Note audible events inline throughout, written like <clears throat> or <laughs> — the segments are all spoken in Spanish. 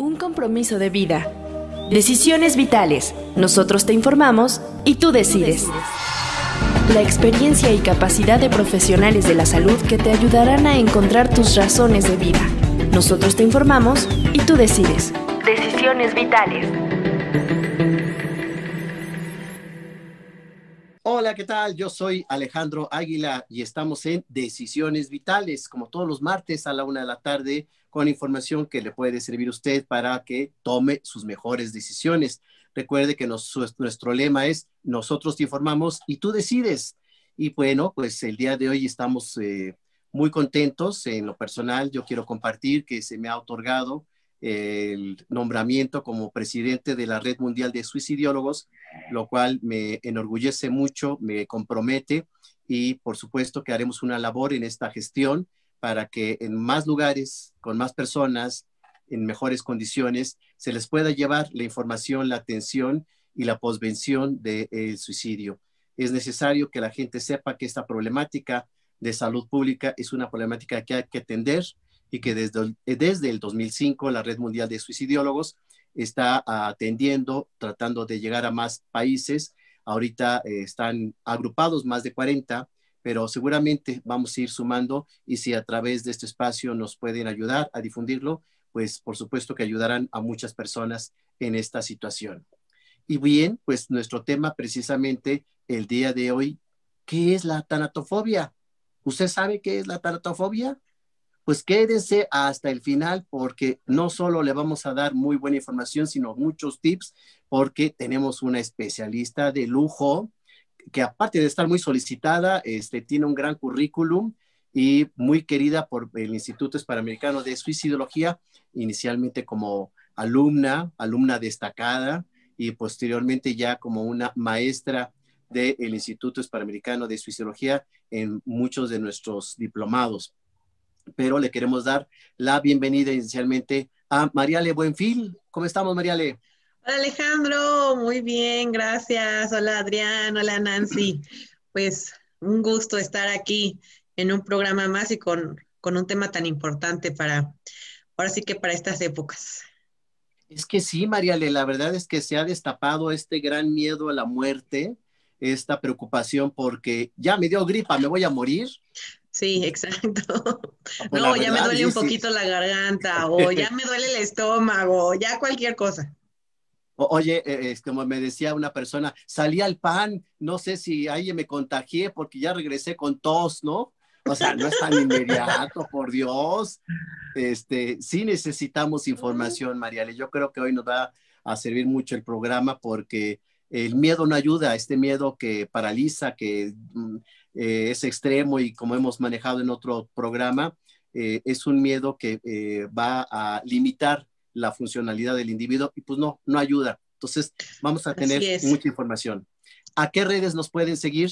Un compromiso de vida. Decisiones vitales. Nosotros te informamos y tú decides. La experiencia y capacidad de profesionales de la salud que te ayudarán a encontrar tus razones de vida. Nosotros te informamos y tú decides. Decisiones vitales. Hola, ¿qué tal? Yo soy Alejandro Águila y estamos en Decisiones Vitales, como todos los martes a la una de la tarde con información que le puede servir a usted para que tome sus mejores decisiones. Recuerde que nuestro lema es nosotros te informamos y tú decides. Y bueno, pues el día de hoy estamos eh, muy contentos. En lo personal, yo quiero compartir que se me ha otorgado eh, el nombramiento como presidente de la Red Mundial de Suicidiólogos, lo cual me enorgullece mucho, me compromete y por supuesto que haremos una labor en esta gestión para que en más lugares, con más personas, en mejores condiciones, se les pueda llevar la información, la atención y la posvención del suicidio. Es necesario que la gente sepa que esta problemática de salud pública es una problemática que hay que atender y que desde, el 2005 la Red Mundial de Suicidiólogos está atendiendo, tratando de llegar a más países. Ahorita eh, están agrupados más de 40 pero seguramente vamos a ir sumando y si a través de este espacio nos pueden ayudar a difundirlo, pues por supuesto que ayudarán a muchas personas en esta situación. Y bien, pues nuestro tema precisamente el día de hoy, ¿qué es la tanatofobia? ¿Usted sabe qué es la tanatofobia? Pues quédense hasta el final porque no solo le vamos a dar muy buena información, sino muchos tips porque tenemos una especialista de lujo que aparte de estar muy solicitada, este, tiene un gran currículum y muy querida por el Instituto Hispanoamericano de Suicidología, inicialmente como alumna, alumna destacada y posteriormente ya como una maestra del Instituto Hispanoamericano de Suicidología en muchos de nuestros diplomados. Pero le queremos dar la bienvenida inicialmente a Mariale Buenfil. ¿Cómo estamos, Mariale? Hola Alejandro, muy bien, gracias. Hola Adrián, hola Nancy. Pues un gusto estar aquí en un programa más y con, un tema tan importante para, ahora sí que para estas épocas. Es que sí, Mariale, la verdad es que se ha destapado este gran miedo a la muerte, esta preocupación porque ya me dio gripa, me voy a morir. Sí, exacto. Ah, pues no, ya me duele un poquito la garganta o ya me duele el estómago, ya cualquier cosa oye, e, como me decía una persona, salí al pan, no sé si ahí me contagié porque ya regresé con tos, ¿no? O sea, no es tan <laughs> inmediato, por Dios. Este, sí necesitamos información, Mariale. Yo creo que hoy nos va a servir mucho el programa porque el miedo no ayuda, este miedo que paraliza, que mm, eh, es extremo y como hemos manejado en otro programa, eh, es un miedo que eh, va a limitar la funcionalidad del individuo y pues no, no ayuda. Entonces, vamos a tener mucha información. ¿A qué redes nos pueden seguir?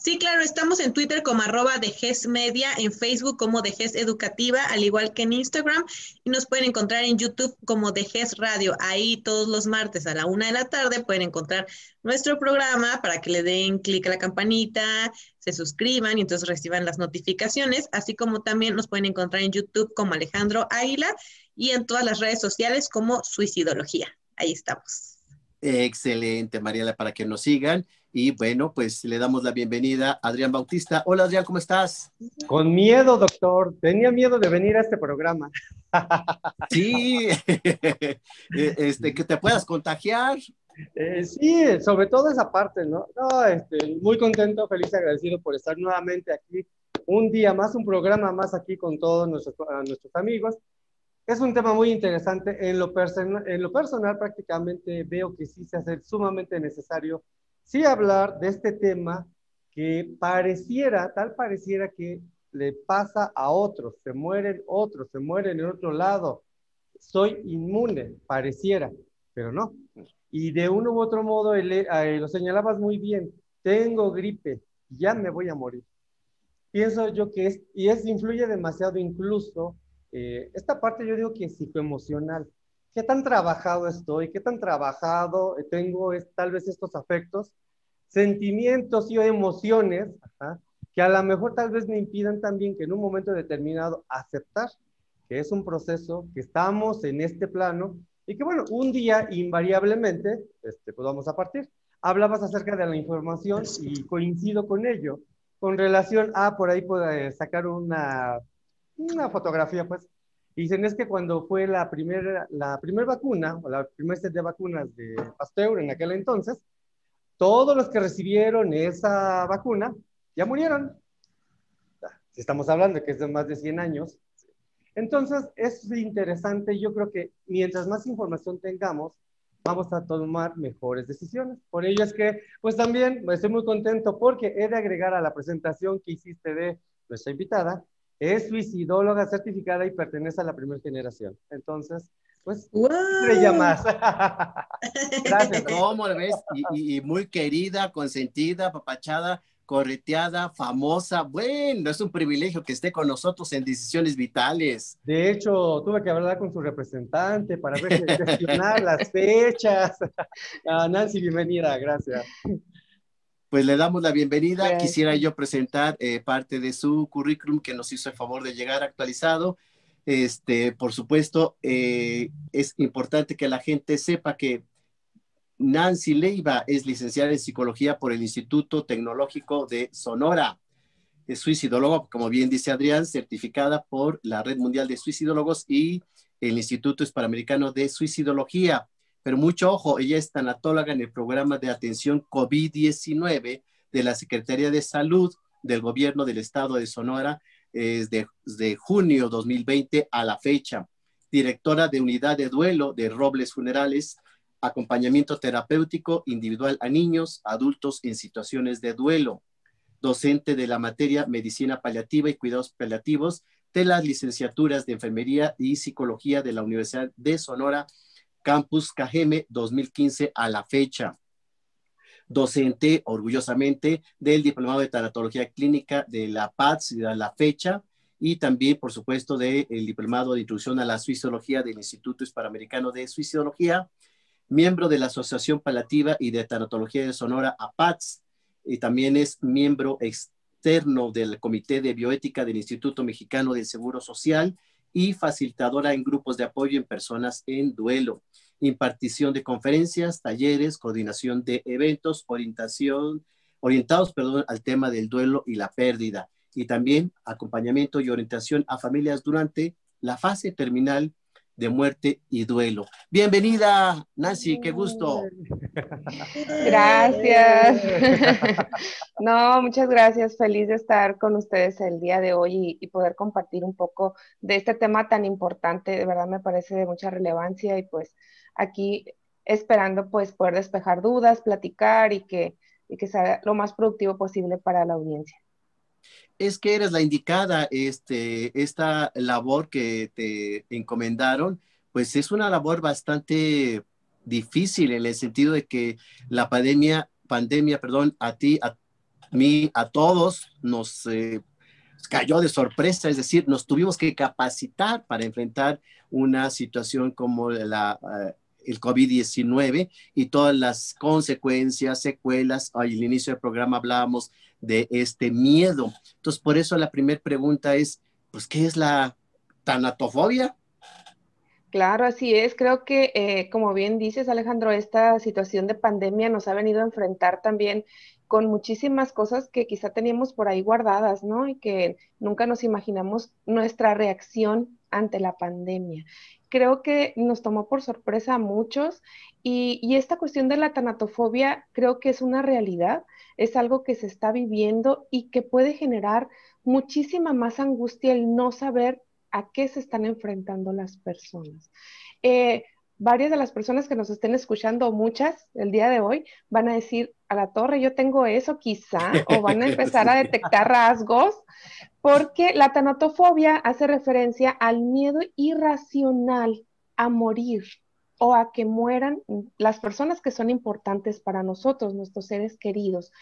Sí, claro, estamos en Twitter como arroba de GES Media, en Facebook como de GES Educativa, al igual que en Instagram, y nos pueden encontrar en YouTube como de GES Radio. Ahí todos los martes a la una de la tarde pueden encontrar nuestro programa para que le den clic a la campanita, se suscriban y entonces reciban las notificaciones, así como también nos pueden encontrar en YouTube como Alejandro Águila y en todas las redes sociales como Suicidología. Ahí estamos. Excelente, Mariela, para que nos sigan. Y bueno, pues le damos la bienvenida a Adrián Bautista. Hola, Adrián, ¿cómo estás? Con miedo, doctor. Tenía miedo de venir a este programa. <laughs> Sí, <laughs> eh, este, que te puedas contagiar. Eh, sí, sobre todo esa parte, ¿no? no este, muy contento, feliz, agradecido por estar nuevamente aquí. Un día más, un programa más aquí con todos nuestros, nuestros amigos es un tema muy interesante. En lo, en lo personal prácticamente veo que sí se hace sumamente necesario sí hablar de este tema que pareciera, tal pareciera que le pasa a otros, se mueren otros, se mueren en otro lado. Soy inmune, pareciera, pero no. Y de uno u otro modo, eh, lo señalabas muy bien, tengo gripe, ya me voy a morir. Pienso yo que es, y es influye demasiado incluso eh, esta parte yo digo que es psicoemocional. ¿Qué tan trabajado estoy? ¿Qué tan trabajado tengo es, tal vez estos afectos, sentimientos y emociones que a lo mejor tal vez me impidan también que en un momento determinado aceptar que es un proceso, que estamos en este plano y que bueno, un día invariablemente este, pues vamos a partir. Hablabas acerca de la información y coincido con ello, con relación a, por ahí poder sacar una una fotografía, pues. dicen, es que cuando fue la primera la primer vacuna, o la primera serie de vacunas de Pasteur en aquel entonces, todos los que recibieron esa vacuna ya murieron. Si estamos hablando de que es de más de 100 años. Entonces, es interesante, yo creo que mientras más información tengamos, vamos a tomar mejores decisiones. Por ello es que, pues también estoy muy contento porque he de agregar a la presentación que hiciste de nuestra invitada, es suicidóloga certificada y pertenece a la primera generación. Entonces, pues, ¡Wow! más. <laughs> Gracias. ¿Cómo ves? Y, muy querida, consentida, papachada, correteada, famosa. Bueno, es un privilegio que esté con nosotros en decisiones vitales. De hecho, tuve que hablar con su representante para gestionar las fechas. <laughs> Ah, Nancy, bienvenida, gracias. Pues le damos la bienvenida. Quisiera yo presentar eh, parte de su currículum que nos hizo el favor de llegar actualizado. Este, por supuesto, eh, es importante que la gente sepa que Nancy Leiva es licenciada en psicología por el Instituto Tecnológico de Sonora. Es suicidólogo, como bien dice Adrián, certificada por la Red Mundial de Suicidólogos y el Instituto Hispanoamericano de Suicidología. Pero mucho ojo, ella es tanatóloga en el programa de atención COVID-19 de la Secretaría de Salud del Gobierno del Estado de Sonora desde, desde junio 2020 a la fecha. Directora de Unidad de Duelo de Robles Funerales, acompañamiento terapéutico individual a niños, adultos en situaciones de duelo. Docente de la materia Medicina Paliativa y Cuidados Paliativos de las licenciaturas de Enfermería y Psicología de la Universidad de Sonora Campus Cajeme 2015 a la fecha. Docente, orgullosamente, del Diplomado de Tanatología Clínica de La Paz a la fecha, y también, por supuesto, del Diplomado de Introducción a la Suicidología del Instituto Hispanoamericano de Suicidología, miembro de la Asociación Palativa y de Tanatología de Sonora, APATS, y también es miembro externo del Comité de Bioética del Instituto Mexicano del Seguro Social, y facilitadora en grupos de apoyo en personas en duelo. Impartición de conferencias, talleres, coordinación de eventos, orientación, orientados perdón, al tema del duelo y la pérdida. Y también acompañamiento y orientación a familias durante la fase terminal de muerte y duelo. Bienvenida, Nancy, qué gusto. Gracias. <laughs> No, muchas gracias. Feliz de estar con ustedes el día de hoy y, poder compartir un poco de este tema tan importante. De verdad me parece de mucha relevancia y pues aquí esperando pues poder despejar dudas, platicar y que, y que sea lo más productivo posible para la audiencia es que eres la indicada, este, esta labor que te encomendaron, pues es una labor bastante difícil en el sentido de que la pandemia, pandemia, perdón, a ti, a mí, a todos nos eh, cayó de sorpresa, es decir, nos tuvimos que capacitar para enfrentar una situación como la... Eh, el COVID-19 y todas las consecuencias, secuelas. Al inicio del programa hablábamos de este miedo. Entonces, por eso la primera pregunta es, pues, ¿qué es la tanatofobia? Claro, así es. Creo que, eh, como bien dices, Alejandro, esta situación de pandemia nos ha venido a enfrentar también con muchísimas cosas que quizá teníamos por ahí guardadas, ¿no? Y que nunca nos imaginamos nuestra reacción ante la pandemia creo que nos tomó por sorpresa a muchos y, esta cuestión de la tanatofobia creo que es una realidad, es algo que se está viviendo y que puede generar muchísima más angustia el no saber a qué se están enfrentando las personas. Eh, varias de las personas que nos estén escuchando, muchas el día de hoy, van a decir, a la torre, yo tengo eso quizá, o van a <laughs> empezar a detectar rasgos, porque la tanatofobia hace referencia al miedo irracional a morir o a que mueran las personas que son importantes para nosotros, nuestros seres queridos.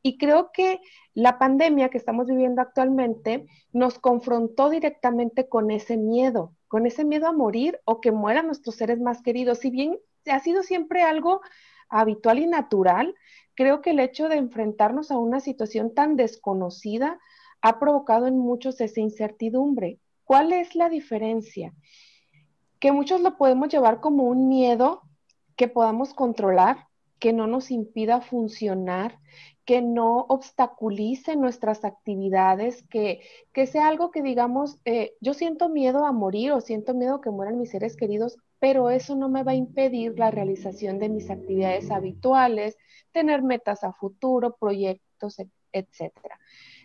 Y creo que la pandemia que estamos viviendo actualmente nos confrontó directamente con ese miedo, con ese miedo a morir o que mueran nuestros seres más queridos. Si bien ha sido siempre algo habitual y natural, creo que el hecho de enfrentarnos a una situación tan desconocida ha provocado en muchos esa incertidumbre. ¿Cuál es la diferencia? Que muchos lo podemos llevar como un miedo que podamos controlar, que no nos impida funcionar, que no obstaculice nuestras actividades, que, que sea algo que digamos, eh, yo siento miedo a morir o siento miedo que mueran mis seres queridos, pero eso no me va a impedir la realización de mis actividades habituales, tener metas a futuro, proyectos, etc.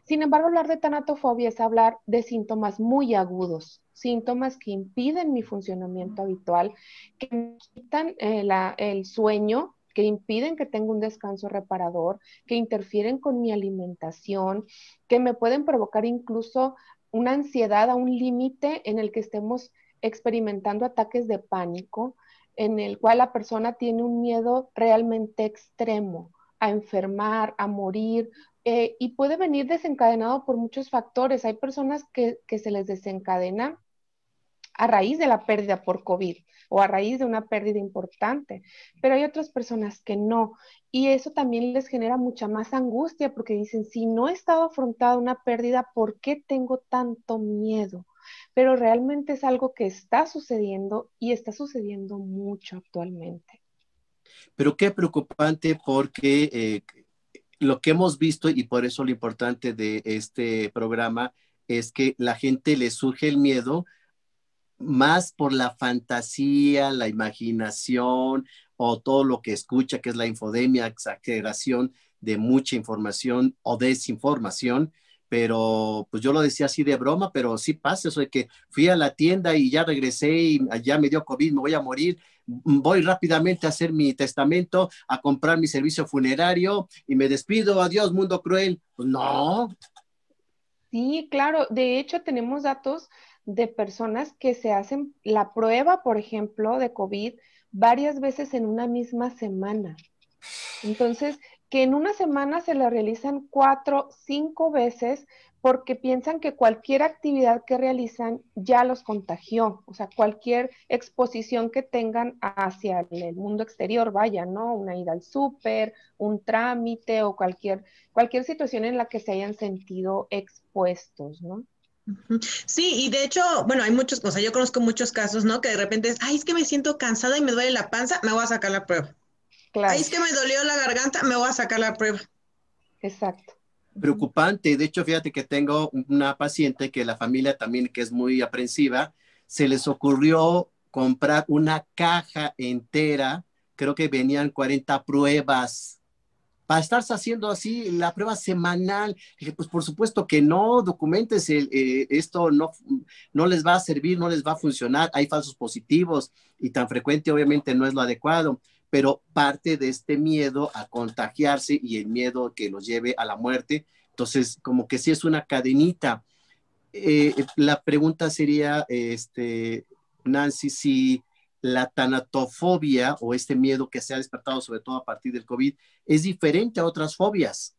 Sin embargo, hablar de tanatofobia es hablar de síntomas muy agudos, síntomas que impiden mi funcionamiento habitual, que me quitan eh, el sueño, que impiden que tenga un descanso reparador, que interfieren con mi alimentación, que me pueden provocar incluso una ansiedad a un límite en el que estemos experimentando ataques de pánico en el cual la persona tiene un miedo realmente extremo a enfermar, a morir, eh, y puede venir desencadenado por muchos factores. Hay personas que, que se les desencadena a raíz de la pérdida por COVID o a raíz de una pérdida importante, pero hay otras personas que no. Y eso también les genera mucha más angustia porque dicen, si no he estado afrontada una pérdida, ¿por qué tengo tanto miedo? pero realmente es algo que está sucediendo y está sucediendo mucho actualmente. Pero qué preocupante porque eh, lo que hemos visto y por eso lo importante de este programa es que la gente le surge el miedo más por la fantasía, la imaginación o todo lo que escucha, que es la infodemia, exageración de mucha información o desinformación, pero pues yo lo decía así de broma, pero sí pasa eso de que fui a la tienda y ya regresé y ya me dio COVID, me voy a morir, voy rápidamente a hacer mi testamento, a comprar mi servicio funerario y me despido, adiós mundo cruel. Pues, no. Sí, claro, de hecho tenemos datos de personas que se hacen la prueba, por ejemplo, de COVID varias veces en una misma semana. Entonces, que en una semana se la realizan cuatro, cinco veces porque piensan que cualquier actividad que realizan ya los contagió, o sea, cualquier exposición que tengan hacia el mundo exterior, vaya, ¿no? Una ida al súper, un trámite o cualquier, cualquier situación en la que se hayan sentido expuestos, ¿no? Sí, y de hecho, bueno, hay muchos, o sea, yo conozco muchos casos, ¿no? Que de repente es, ay, es que me siento cansada y me duele la panza, me voy a sacar la prueba. Ahí es que me dolió la garganta, me voy a sacar la prueba. Exacto. Preocupante. De hecho, fíjate que tengo una paciente que la familia también, que es muy aprensiva, se les ocurrió comprar una caja entera, creo que venían 40 pruebas, para estarse haciendo así la prueba semanal. pues por supuesto que no, documentes, eh, esto no, no les va a servir, no les va a funcionar, hay falsos positivos y tan frecuente obviamente no es lo adecuado pero parte de este miedo a contagiarse y el miedo que los lleve a la muerte. Entonces, como que sí es una cadenita. Eh, la pregunta sería, este, Nancy, si la tanatofobia o este miedo que se ha despertado sobre todo a partir del COVID es diferente a otras fobias.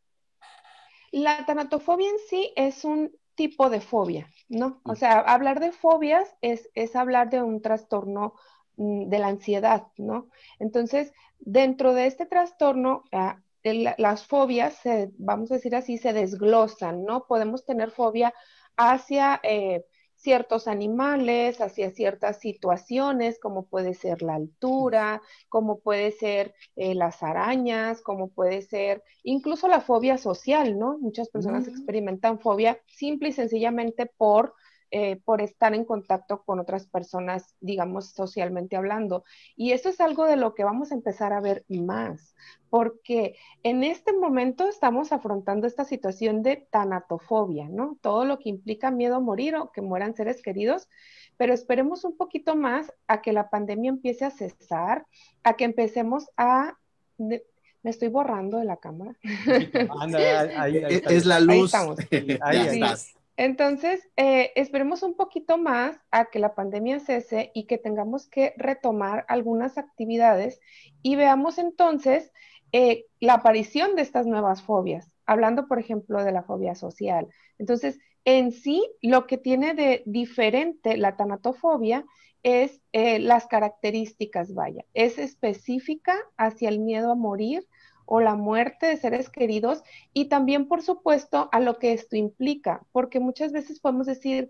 La tanatofobia en sí es un tipo de fobia, ¿no? O mm. sea, hablar de fobias es, es hablar de un trastorno Mm, de la ansiedad, ¿no? Entonces, dentro de este trastorno, ah, las fobias, vamos a decir así, se desglosan, ¿no? Podemos tener fobia hacia eh, ciertos animales, hacia ciertas situaciones, como puede ser la altura, como puede ser eh, las arañas, como puede ser incluso la fobia social, ¿no? Muchas personas experimentan fobia simple y sencillamente por eh, por estar en contacto con otras personas, digamos, socialmente hablando. Y eso es algo de lo que vamos a empezar a ver más, porque en este momento estamos afrontando esta situación de tanatofobia, ¿no? Todo lo que implica miedo a morir o que mueran seres queridos, pero esperemos un poquito más a que la pandemia empiece a cesar, a que empecemos a me estoy borrando de la cámara. <laughs> E-, es, la luz. <laughs> Ahí estamos. estás. Entonces, eh, esperemos un poquito más a que la pandemia cese y que tengamos que retomar algunas actividades y veamos entonces eh, la aparición de estas nuevas fobias, hablando por ejemplo de la fobia social. Entonces, en sí, lo que tiene de diferente la tanatofobia es eh, las características, vaya, es específica hacia el miedo a morir, o la muerte de seres queridos y también, por supuesto, a lo que esto implica, porque muchas veces podemos decir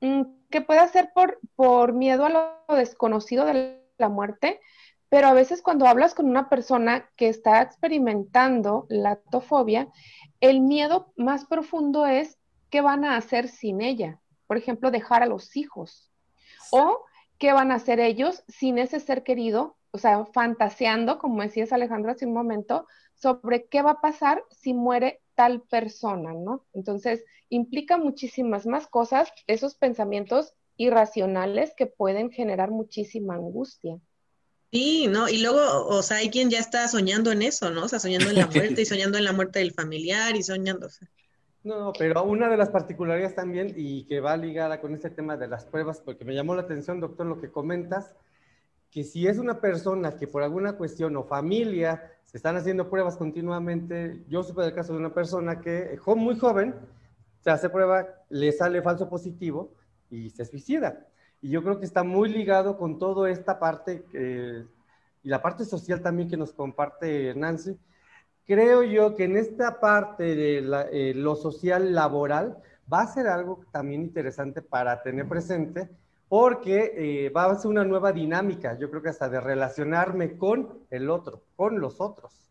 mm, que puede ser por, por miedo a lo desconocido de la muerte, pero a veces cuando hablas con una persona que está experimentando la tofobia el miedo más profundo es qué van a hacer sin ella, por ejemplo, dejar a los hijos, o qué van a hacer ellos sin ese ser querido o sea, fantaseando, como decías Alejandro hace un momento, sobre qué va a pasar si muere tal persona, ¿no? Entonces, implica muchísimas más cosas, esos pensamientos irracionales que pueden generar muchísima angustia. Sí, ¿no? Y luego, o sea, hay quien ya está soñando en eso, ¿no? O sea, soñando en la muerte y <laughs> soñando en la muerte del familiar y soñando. No, pero una de las particularidades también y que va ligada con este tema de las pruebas, porque me llamó la atención, doctor, lo que comentas, que si es una persona que por alguna cuestión o familia se están haciendo pruebas continuamente, yo supe del caso de una persona que muy joven se hace prueba, le sale falso positivo y se suicida. Y yo creo que está muy ligado con toda esta parte y la parte social también que nos comparte Nancy. Creo yo que en esta parte de eh, lo social laboral va a ser algo también interesante para tener presente porque eh, va a ser una nueva dinámica, yo creo que hasta de relacionarme con el otro, con los otros.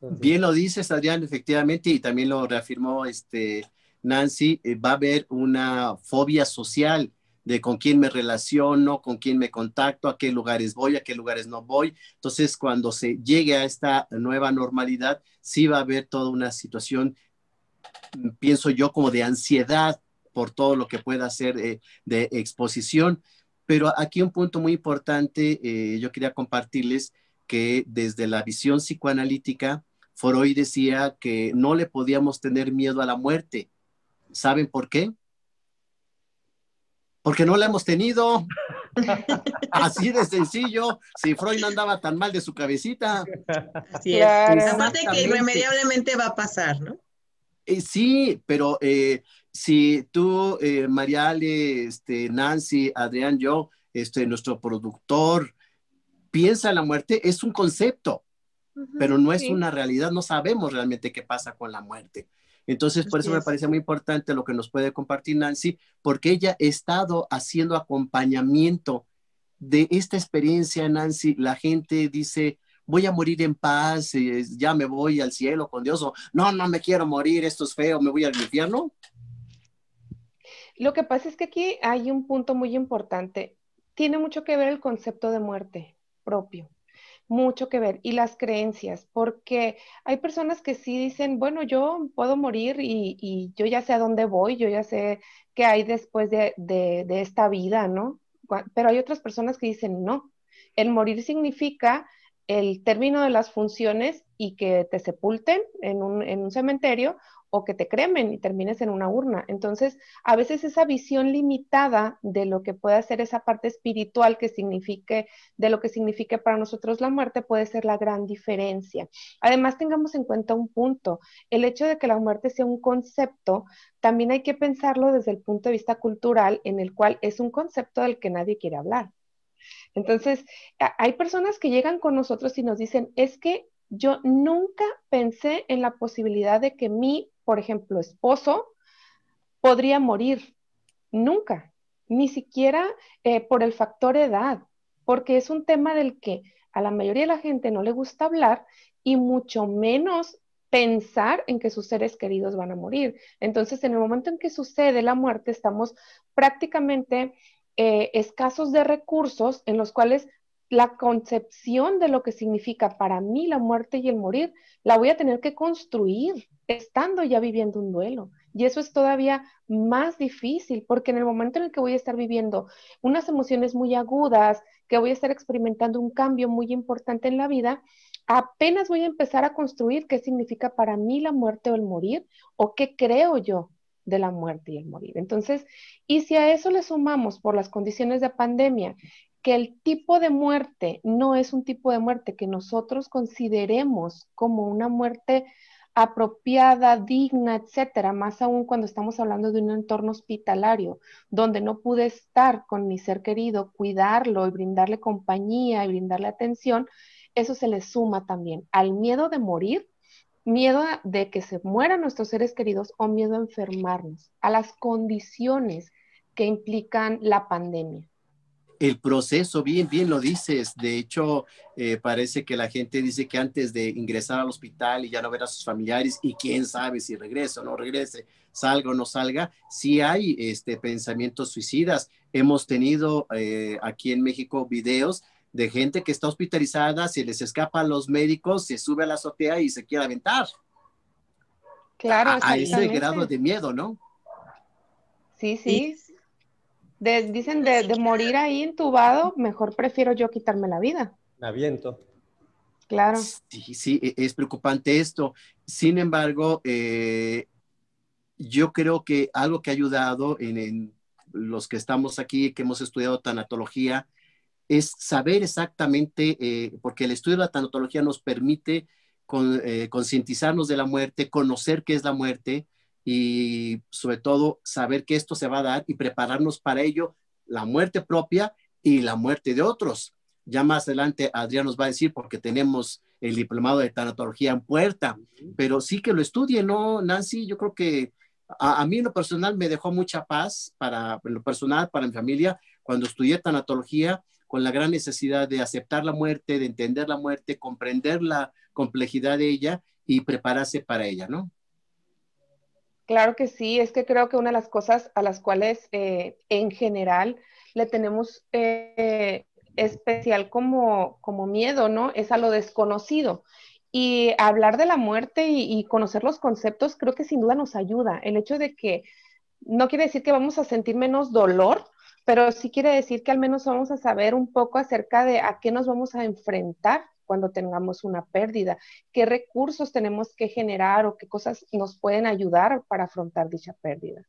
Bien lo dices, Adrián, efectivamente, y también lo reafirmó este Nancy, eh, va a haber una fobia social de con quién me relaciono, con quién me contacto, a qué lugares voy, a qué lugares no voy. Entonces, cuando se llegue a esta nueva normalidad, sí va a haber toda una situación, mm, pienso yo, como de ansiedad por todo lo que pueda hacer eh, de, exposición. Pero aquí un punto muy importante, eh, yo quería compartirles que desde la visión psicoanalítica, Freud decía que no le podíamos tener miedo a la muerte. ¿Saben por qué? Porque no la hemos tenido. <laughs> Así de sencillo, si Freud no andaba tan mal de su cabecita. Así es. Aparte que irremediablemente va a pasar, ¿no? Eh, sí, pero si tú, eh, Mariale, este, Nancy, Adrián, yo, este, nuestro productor, piensa la muerte, es un concepto, pero no es una realidad, no sabemos realmente qué pasa con la muerte. Entonces, por eso me parece muy importante lo que nos puede compartir Nancy, porque ella ha estado haciendo acompañamiento de esta experiencia, Nancy. La gente dice, voy a morir en paz, eh, ya me voy al cielo con Dios, o no, no me quiero morir, esto es feo, me voy al infierno. Lo que pasa es que aquí hay un punto muy importante. Tiene mucho que ver el concepto de muerte propio, mucho que ver, y las creencias, porque hay personas que sí dicen, bueno, yo puedo morir y, yo ya sé a dónde voy, yo ya sé qué hay después de, esta vida, ¿no? Pero hay otras personas que dicen, no, el morir significa el término de las funciones y que te sepulten en un cementerio o que te cremen y termines en una urna. Entonces, a veces esa visión limitada de lo que puede ser esa parte espiritual que signifique, de lo que signifique para nosotros la muerte, puede ser la gran diferencia. Además, tengamos en cuenta un punto, el hecho de que la muerte sea un concepto, también hay que pensarlo desde el punto de vista cultural, en el cual es un concepto del que nadie quiere hablar. Entonces, hay personas que llegan con nosotros y nos dicen, es que yo nunca pensé en la posibilidad de que mi por ejemplo, esposo, podría morir. Nunca, ni siquiera eh, por el factor edad, porque es un tema del que a la mayoría de la gente no le gusta hablar y mucho menos pensar en que sus seres queridos van a morir. Entonces, en el momento en que sucede la muerte, estamos prácticamente eh, escasos de recursos en los cuales la concepción de lo que significa para mí la muerte y el morir, la voy a tener que construir estando ya viviendo un duelo. Y eso es todavía más difícil, porque en el momento en el que voy a estar viviendo unas emociones muy agudas, que voy a estar experimentando un cambio muy importante en la vida, apenas voy a empezar a construir qué significa para mí la muerte o el morir, o qué creo yo de la muerte y el morir. Entonces, y si a eso le sumamos por las condiciones de pandemia que el tipo de muerte no es un tipo de muerte que nosotros consideremos como una muerte apropiada, digna, etcétera, más aún cuando estamos hablando de un entorno hospitalario, donde no pude estar con mi ser querido, cuidarlo y brindarle compañía y brindarle atención, eso se le suma también al miedo de morir, miedo de que se mueran nuestros seres queridos o miedo a enfermarnos, a las condiciones que implican la pandemia. El proceso, bien, bien lo dices. De hecho, eh, parece que la gente dice que antes de ingresar al hospital y ya no ver a sus familiares y quién sabe si regresa o no regrese, salga o no salga, sí hay este, pensamientos suicidas. Hemos tenido eh, aquí en México videos de gente que está hospitalizada, se les escapa a los médicos, se sube a la azotea y se quiere aventar. Claro, a, ese grado de miedo, ¿no? Sí, sí, dicen de, morir ahí entubado, mejor prefiero yo quitarme la vida. Me aviento. Claro. Sí, sí, e, es preocupante esto. Sin embargo, eh, yo creo que algo que ha ayudado en, los que estamos aquí, que hemos estudiado tanatología, es saber exactamente, eh, porque el estudio de la tanatología nos permite eh, concientizarnos de la muerte, conocer qué es la muerte, y sobre todo saber que esto se va a dar y prepararnos para ello, la muerte propia y la muerte de otros. Ya más adelante Adrián nos va a decir porque tenemos el diplomado de tanatología en puerta, pero sí que lo estudie, ¿no, Nancy? Yo creo que a, mí en lo personal me dejó mucha paz para lo personal, para mi familia, cuando estudié tanatología con la gran necesidad de aceptar la muerte, de entender la muerte, comprender la complejidad de ella y prepararse para ella, ¿no? Claro que sí, es que creo que una de las cosas a las cuales eh, en general le tenemos eh, especial como, como miedo, ¿no? Es a lo desconocido. Y hablar de la muerte y, y, conocer los conceptos creo que sin duda nos ayuda. El hecho de que no quiere decir que vamos a sentir menos dolor, pero sí quiere decir que al menos vamos a saber un poco acerca de a qué nos vamos a enfrentar cuando tengamos una pérdida, qué recursos tenemos que generar o qué cosas nos pueden ayudar para afrontar dicha pérdida.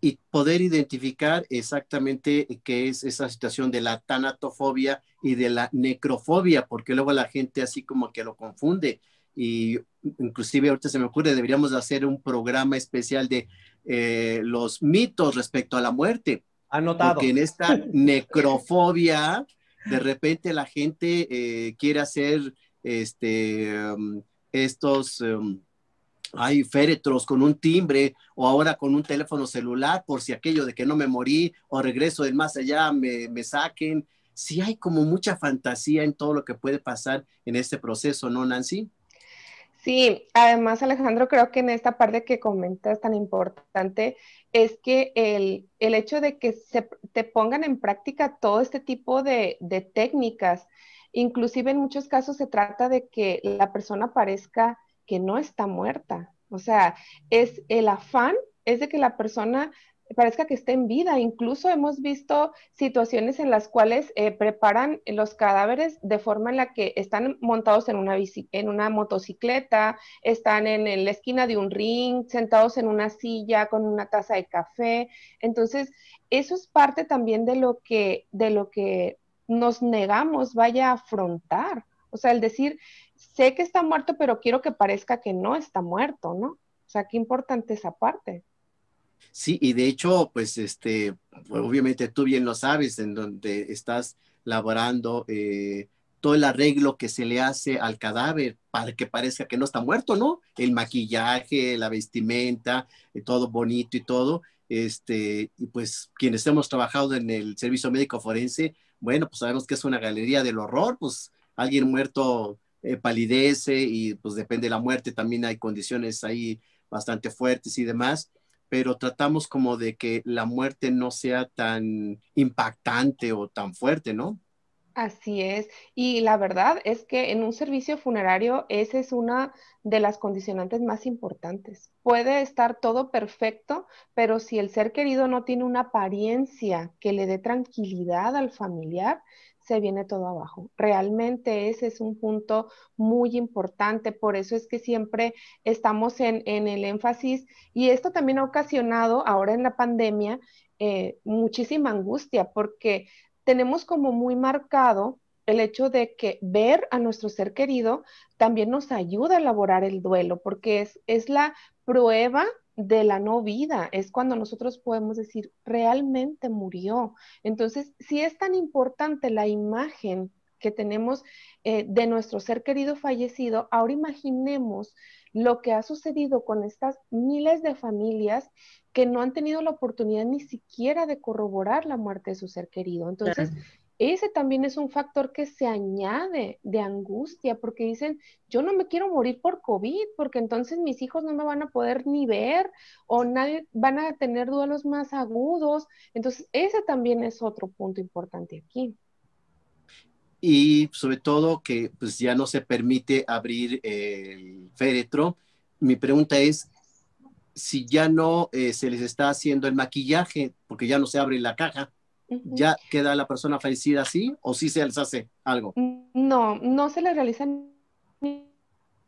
Y poder identificar exactamente qué es esa situación de la tanatofobia y de la necrofobia, porque luego la gente así como que lo confunde. Y inclusive ahorita se me ocurre, deberíamos hacer un programa especial de eh, los mitos respecto a la muerte. Anotado. Porque en esta necrofobia de repente la gente eh, quiere hacer este, um, estos... hay um, féretros con un timbre o ahora con un teléfono celular por si aquello de que no me morí o regreso del más allá me, me saquen. Sí hay como mucha fantasía en todo lo que puede pasar en este proceso, ¿no, Nancy? Sí, además Alejandro, creo que en esta parte que comentas tan importante, es que el, el hecho de que se, te pongan en práctica todo este tipo de, de técnicas, inclusive en muchos casos se trata de que la persona parezca que no está muerta. O sea, es el afán, es de que la persona parezca que esté en vida. Incluso hemos visto situaciones en las cuales eh, preparan los cadáveres de forma en la que están montados en una, en una motocicleta, están en, la esquina de un ring, sentados en una silla con una taza de café. Entonces, eso es parte también de lo que, de lo que nos negamos, vaya a afrontar. O sea, el decir, sé que está muerto, pero quiero que parezca que no está muerto, ¿no? O sea, qué importante esa parte. Sí, y de hecho, pues este, pues, obviamente tú bien lo sabes, en donde estás laborando eh, todo el arreglo que se le hace al cadáver para que parezca que no está muerto, ¿no? El maquillaje, la vestimenta, eh, todo bonito y todo. Este, y pues quienes hemos trabajado en el servicio médico forense, bueno, pues sabemos que es una galería del horror, pues alguien muerto eh, palidece y pues depende de la muerte, también hay condiciones ahí bastante fuertes y demás pero tratamos como de que la muerte no sea tan impactante o tan fuerte, ¿no? Así es. Y la verdad es que en un servicio funerario esa es una de las condicionantes más importantes. Puede estar todo perfecto, pero si el ser querido no tiene una apariencia que le dé tranquilidad al familiar, se viene todo abajo. Realmente ese es un punto muy importante, por eso es que siempre estamos en, el énfasis y esto también ha ocasionado ahora en la pandemia eh, muchísima angustia porque tenemos como muy marcado el hecho de que ver a nuestro ser querido también nos ayuda a elaborar el duelo, porque es, es la prueba de la no vida, es cuando nosotros podemos decir, realmente murió. Entonces, si es tan importante la imagen que tenemos eh, de nuestro ser querido fallecido, ahora imaginemos lo que ha sucedido con estas miles de familias que no han tenido la oportunidad ni siquiera de corroborar la muerte de su ser querido. Entonces, ese también es un factor que se añade de angustia, porque dicen, yo no me quiero morir por COVID, porque entonces mis hijos no me van a poder ni ver o nadie, van a tener duelos más agudos. Entonces, ese también es otro punto importante aquí. Y sobre todo que pues, ya no se permite abrir el féretro. Mi pregunta es, si ya no eh, se les está haciendo el maquillaje, porque ya no se abre la caja ¿ya queda la persona fallecida así o sí se alzase algo? Mm, no, no se le realiza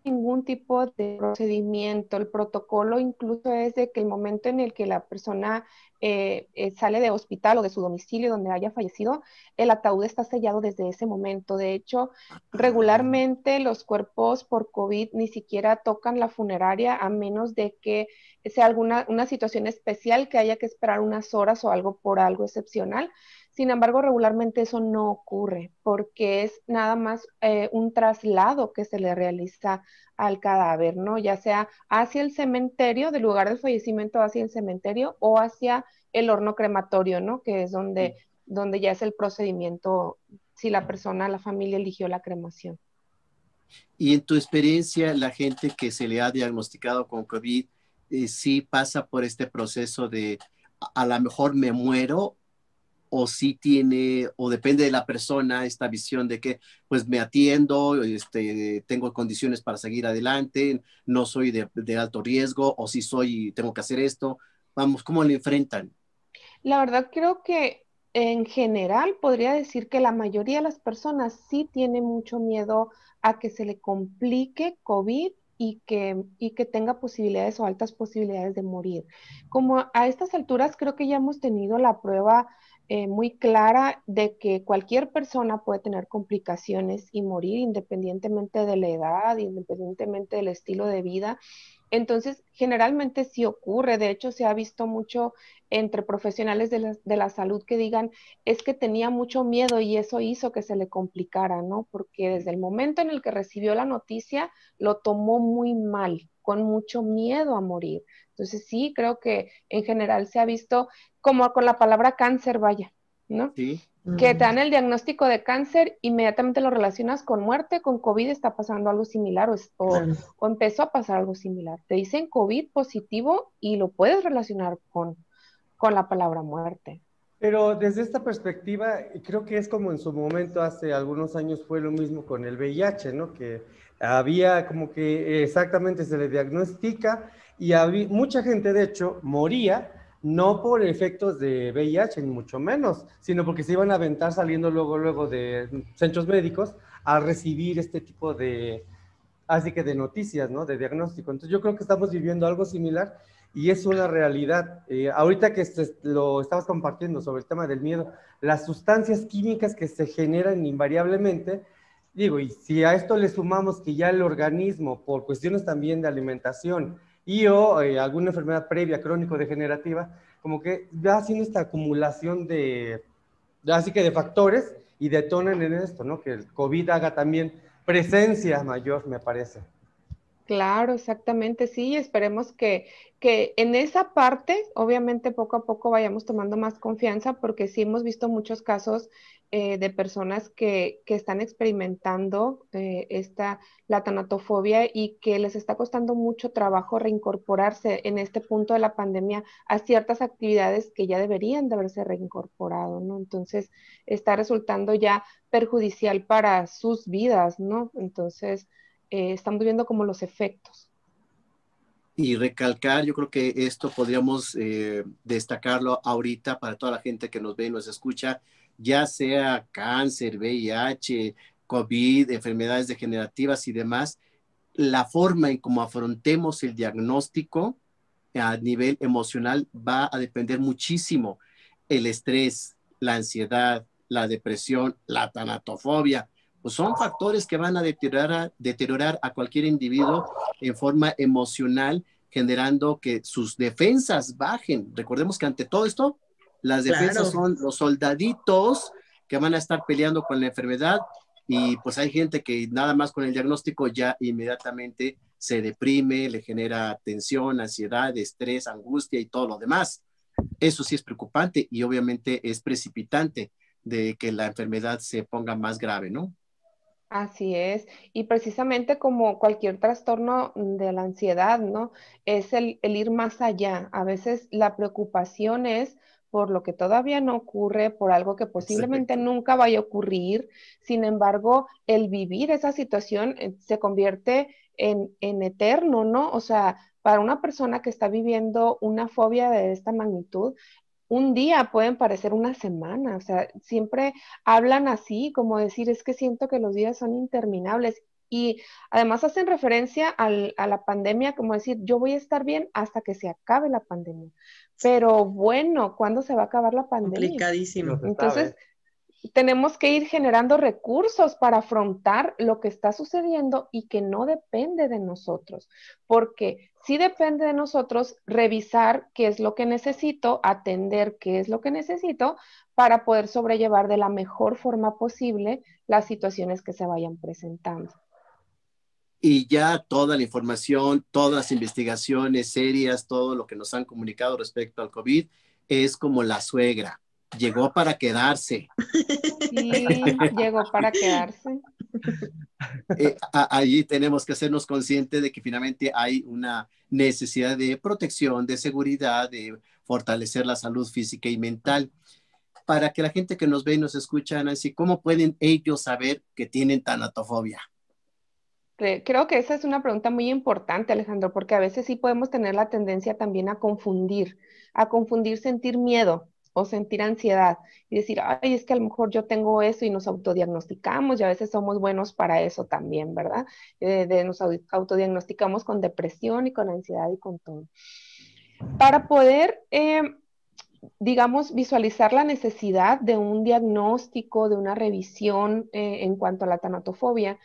ningún tipo de procedimiento. El protocolo incluso es de que el momento en el que la persona eh, eh, sale de hospital o de su domicilio donde haya fallecido, el ataúd está sellado desde ese momento. De hecho, ah. regularmente los cuerpos por COVID ni siquiera tocan la funeraria a menos de que sea alguna una situación especial que haya que esperar unas horas o algo por algo excepcional. Sin embargo, regularmente eso no ocurre porque es nada más eh, un traslado que se le realiza al cadáver, ¿no? Ya sea hacia el cementerio, del lugar del fallecimiento hacia el cementerio o hacia el horno crematorio, ¿no? Que es donde, donde ya es el procedimiento si la persona, la familia eligió la cremación. Y en tu experiencia, la gente que se le ha diagnosticado con COVID, eh, ¿sí pasa por este proceso de a lo mejor me muero o si tiene, o depende de la persona, esta visión de que, pues me atiendo, este, tengo condiciones para seguir adelante, no soy de, alto riesgo, o si soy, tengo que hacer esto. Vamos, ¿cómo le enfrentan? La verdad creo que en general podría decir que la mayoría de las personas sí tiene mucho miedo a que se le complique COVID y que, y que tenga posibilidades o altas posibilidades de morir. Como a estas alturas creo que ya hemos tenido la prueba eh, muy clara de que cualquier persona puede tener complicaciones y morir independientemente de la edad, independientemente del estilo de vida entonces, generalmente sí ocurre, de hecho se ha visto mucho entre profesionales de la, de la, salud que digan, es que tenía mucho miedo y eso hizo que se le complicara, ¿no? Porque desde el momento en el que recibió la noticia, lo tomó muy mal, con mucho miedo a morir. Entonces, sí, creo que en general se ha visto como con la palabra cáncer, vaya, ¿no? Sí que mm. te dan el diagnóstico de cáncer, inmediatamente lo relacionas con muerte, con COVID está pasando algo similar o, empezó a pasar algo similar. Te dicen COVID positivo y lo puedes relacionar con, con la palabra muerte. Pero desde esta perspectiva, creo que es como en su momento, hace algunos años fue lo mismo con el VIH, ¿no? Que había como que exactamente se le diagnostica y había, mucha gente, de hecho, moría no por efectos de VIH, ni mucho menos, sino porque se iban a aventar saliendo luego, luego de centros médicos a recibir este tipo de, así que de noticias, De diagnóstico. Entonces yo creo que estamos viviendo algo similar y es una realidad. Eh, ahorita que lo estabas compartiendo sobre el tema del miedo, las sustancias químicas que se generan invariablemente, digo, y si a esto le sumamos que ya el organismo, por cuestiones también de alimentación, y o eh, alguna enfermedad previa crónico-degenerativa, como que va haciendo esta acumulación de, que de factores y detonan en esto, ¿no? Que el COVID haga también presencia mayor, me parece. Claro, exactamente, sí, esperemos que, que en esa parte, obviamente poco a poco vayamos tomando más confianza porque sí hemos visto muchos casos eh, de personas que, están experimentando eh, esta, la tanatofobia y que les está costando mucho trabajo reincorporarse en este punto de la pandemia a ciertas actividades que ya deberían de haberse reincorporado, ¿no? Entonces, está resultando ya perjudicial para sus vidas, ¿no? Entonces, eh, estamos viendo como los efectos. Y recalcar, yo creo que esto podríamos eh, destacarlo ahorita para toda la gente que nos ve y nos escucha, ya sea cáncer, VIH, COVID, enfermedades degenerativas y demás, la forma en cómo afrontemos el diagnóstico a nivel emocional va a depender muchísimo el estrés, la ansiedad, la depresión, la tanatofobia, pues son factores que van a, deteriorar a cualquier individuo en forma emocional, generando que sus defensas bajen. Recordemos que ante todo esto, las defensas son los soldaditos que van a estar peleando con la enfermedad y pues hay gente que nada más con el diagnóstico ya inmediatamente se deprime, le genera tensión, ansiedad, estrés, angustia y todo lo demás. Eso sí es preocupante y obviamente es precipitante de que la enfermedad se ponga más grave, ¿no? Así es, y precisamente como cualquier trastorno de la ansiedad, ¿no? Es el, el ir más allá. A veces la preocupación es por lo que todavía no ocurre, por algo que posiblemente nunca vaya a ocurrir. Sin embargo, el vivir esa situación eh, se convierte en, en eterno, ¿no? O sea, para una persona que está viviendo una fobia de esta magnitud, un día pueden parecer una semana, o sea, siempre hablan así, como decir, es que siento que los días son interminables y además hacen referencia a la pandemia, como decir, yo voy a estar bien hasta que se acabe la pandemia. Pero bueno, ¿cuándo se va a acabar la pandemia? Complicadísimo. Entonces, tenemos que ir generando recursos para afrontar lo que está sucediendo y que no depende de nosotros, porque sí depende de nosotros revisar qué es lo que necesito, atender qué es lo que necesito para poder sobrellevar de la mejor forma posible las situaciones que se vayan presentando y ya toda la información, todas las investigaciones serias, todo lo que nos han comunicado respecto al COVID es como la suegra, llegó para quedarse. Sí, llegó para quedarse. Eh, allí tenemos que hacernos conscientes de que finalmente hay una necesidad de protección, de seguridad, de fortalecer la salud física y mental. Para que la gente que nos ve y nos escucha, Nancy, ¿cómo pueden ellos saber que tienen tanatofobia? Este, creo que esa es una pregunta muy importante, Alejandro, porque a veces sí podemos tener la tendencia también a confundir, a confundir sentir miedo o sentir ansiedad y decir, ay, es que a lo mejor yo tengo eso y nos autodiagnosticamos y a veces somos buenos para eso también, ¿verdad? Eh, de, nos autodiagnosticamos con depresión y con ansiedad y con todo. Para poder... Eh, digamos, visualizar la necesidad de un diagnóstico, de una revisión eh, en cuanto a la tanatofobia,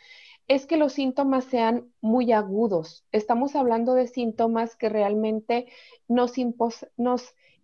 es que los síntomas sean muy agudos. Estamos hablando de síntomas que realmente nos,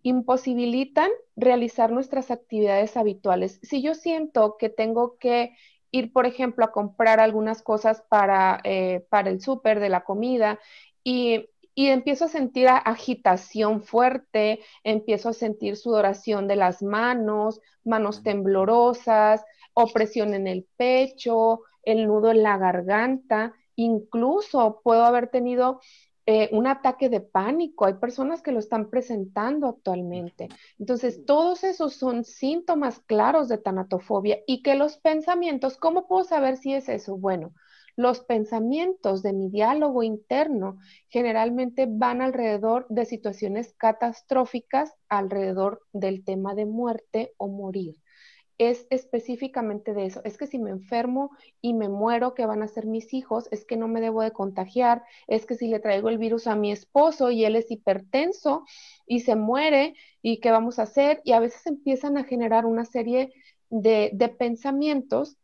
imposibilitan realizar nuestras actividades habituales. Si yo siento que tengo que ir, por ejemplo, a comprar algunas cosas para, eh, el súper de la comida y, y, empiezo a sentir agitación fuerte, empiezo a sentir sudoración de las manos, manos temblorosas, opresión en el pecho, el nudo en la garganta, incluso puedo haber tenido eh, un ataque de pánico. Hay personas que lo están presentando actualmente. Entonces, todos esos son síntomas claros de tanatofobia y que los pensamientos, ¿cómo puedo saber si es eso? Bueno, los pensamientos de mi diálogo interno generalmente van alrededor de situaciones catastróficas, alrededor del tema de muerte o morir es específicamente de eso. Es que si me enfermo y me muero, ¿qué van a ser mis hijos? Es que no me debo de contagiar. Es que si le traigo el virus a mi esposo y él es hipertenso y se muere, ¿y qué vamos a hacer? Y a veces empiezan a generar una serie de, de pensamientos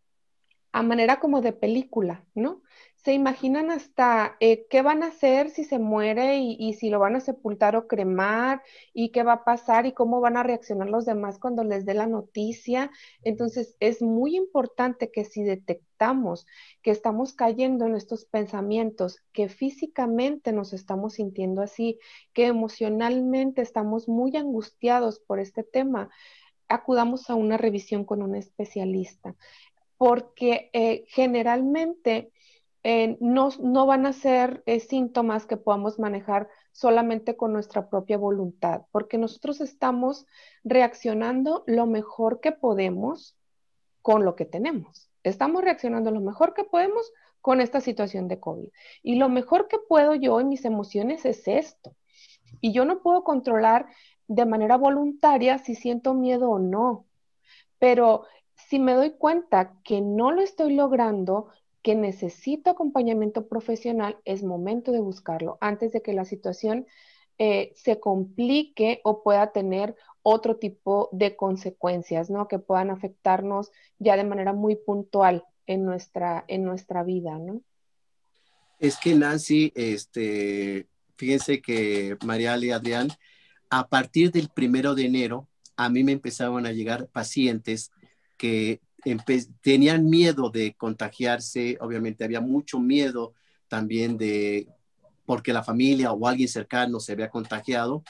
a manera como de película, ¿no? se imaginan hasta eh, qué van a hacer si se muere y, si lo van a sepultar o cremar y qué va a pasar y cómo van a reaccionar los demás cuando les dé la noticia. Entonces es muy importante que si detectamos que estamos cayendo en estos pensamientos, que físicamente nos estamos sintiendo así, que emocionalmente estamos muy angustiados por este tema, acudamos a una revisión con un especialista porque eh, generalmente eh, no, van a ser eh, síntomas que podamos manejar solamente con nuestra propia voluntad, porque nosotros estamos reaccionando lo mejor que podemos con lo que tenemos. Estamos reaccionando lo mejor que podemos con esta situación de COVID. Y lo mejor que puedo yo en mis emociones es esto. Y yo no puedo controlar de manera voluntaria si siento miedo o no, pero si me doy cuenta que no lo estoy logrando, que necesita acompañamiento profesional, es momento de buscarlo antes de que la situación eh, se complique o pueda tener otro tipo de consecuencias, ¿no? Que puedan afectarnos ya de manera muy puntual en nuestra, en nuestra vida, ¿no? Es que Nancy, este, fíjense que María y Adrián, a partir del primero de enero, a mí me empezaban a llegar pacientes que tenían miedo de contagiarse, obviamente había mucho miedo también de porque la familia o alguien cercano se había contagiado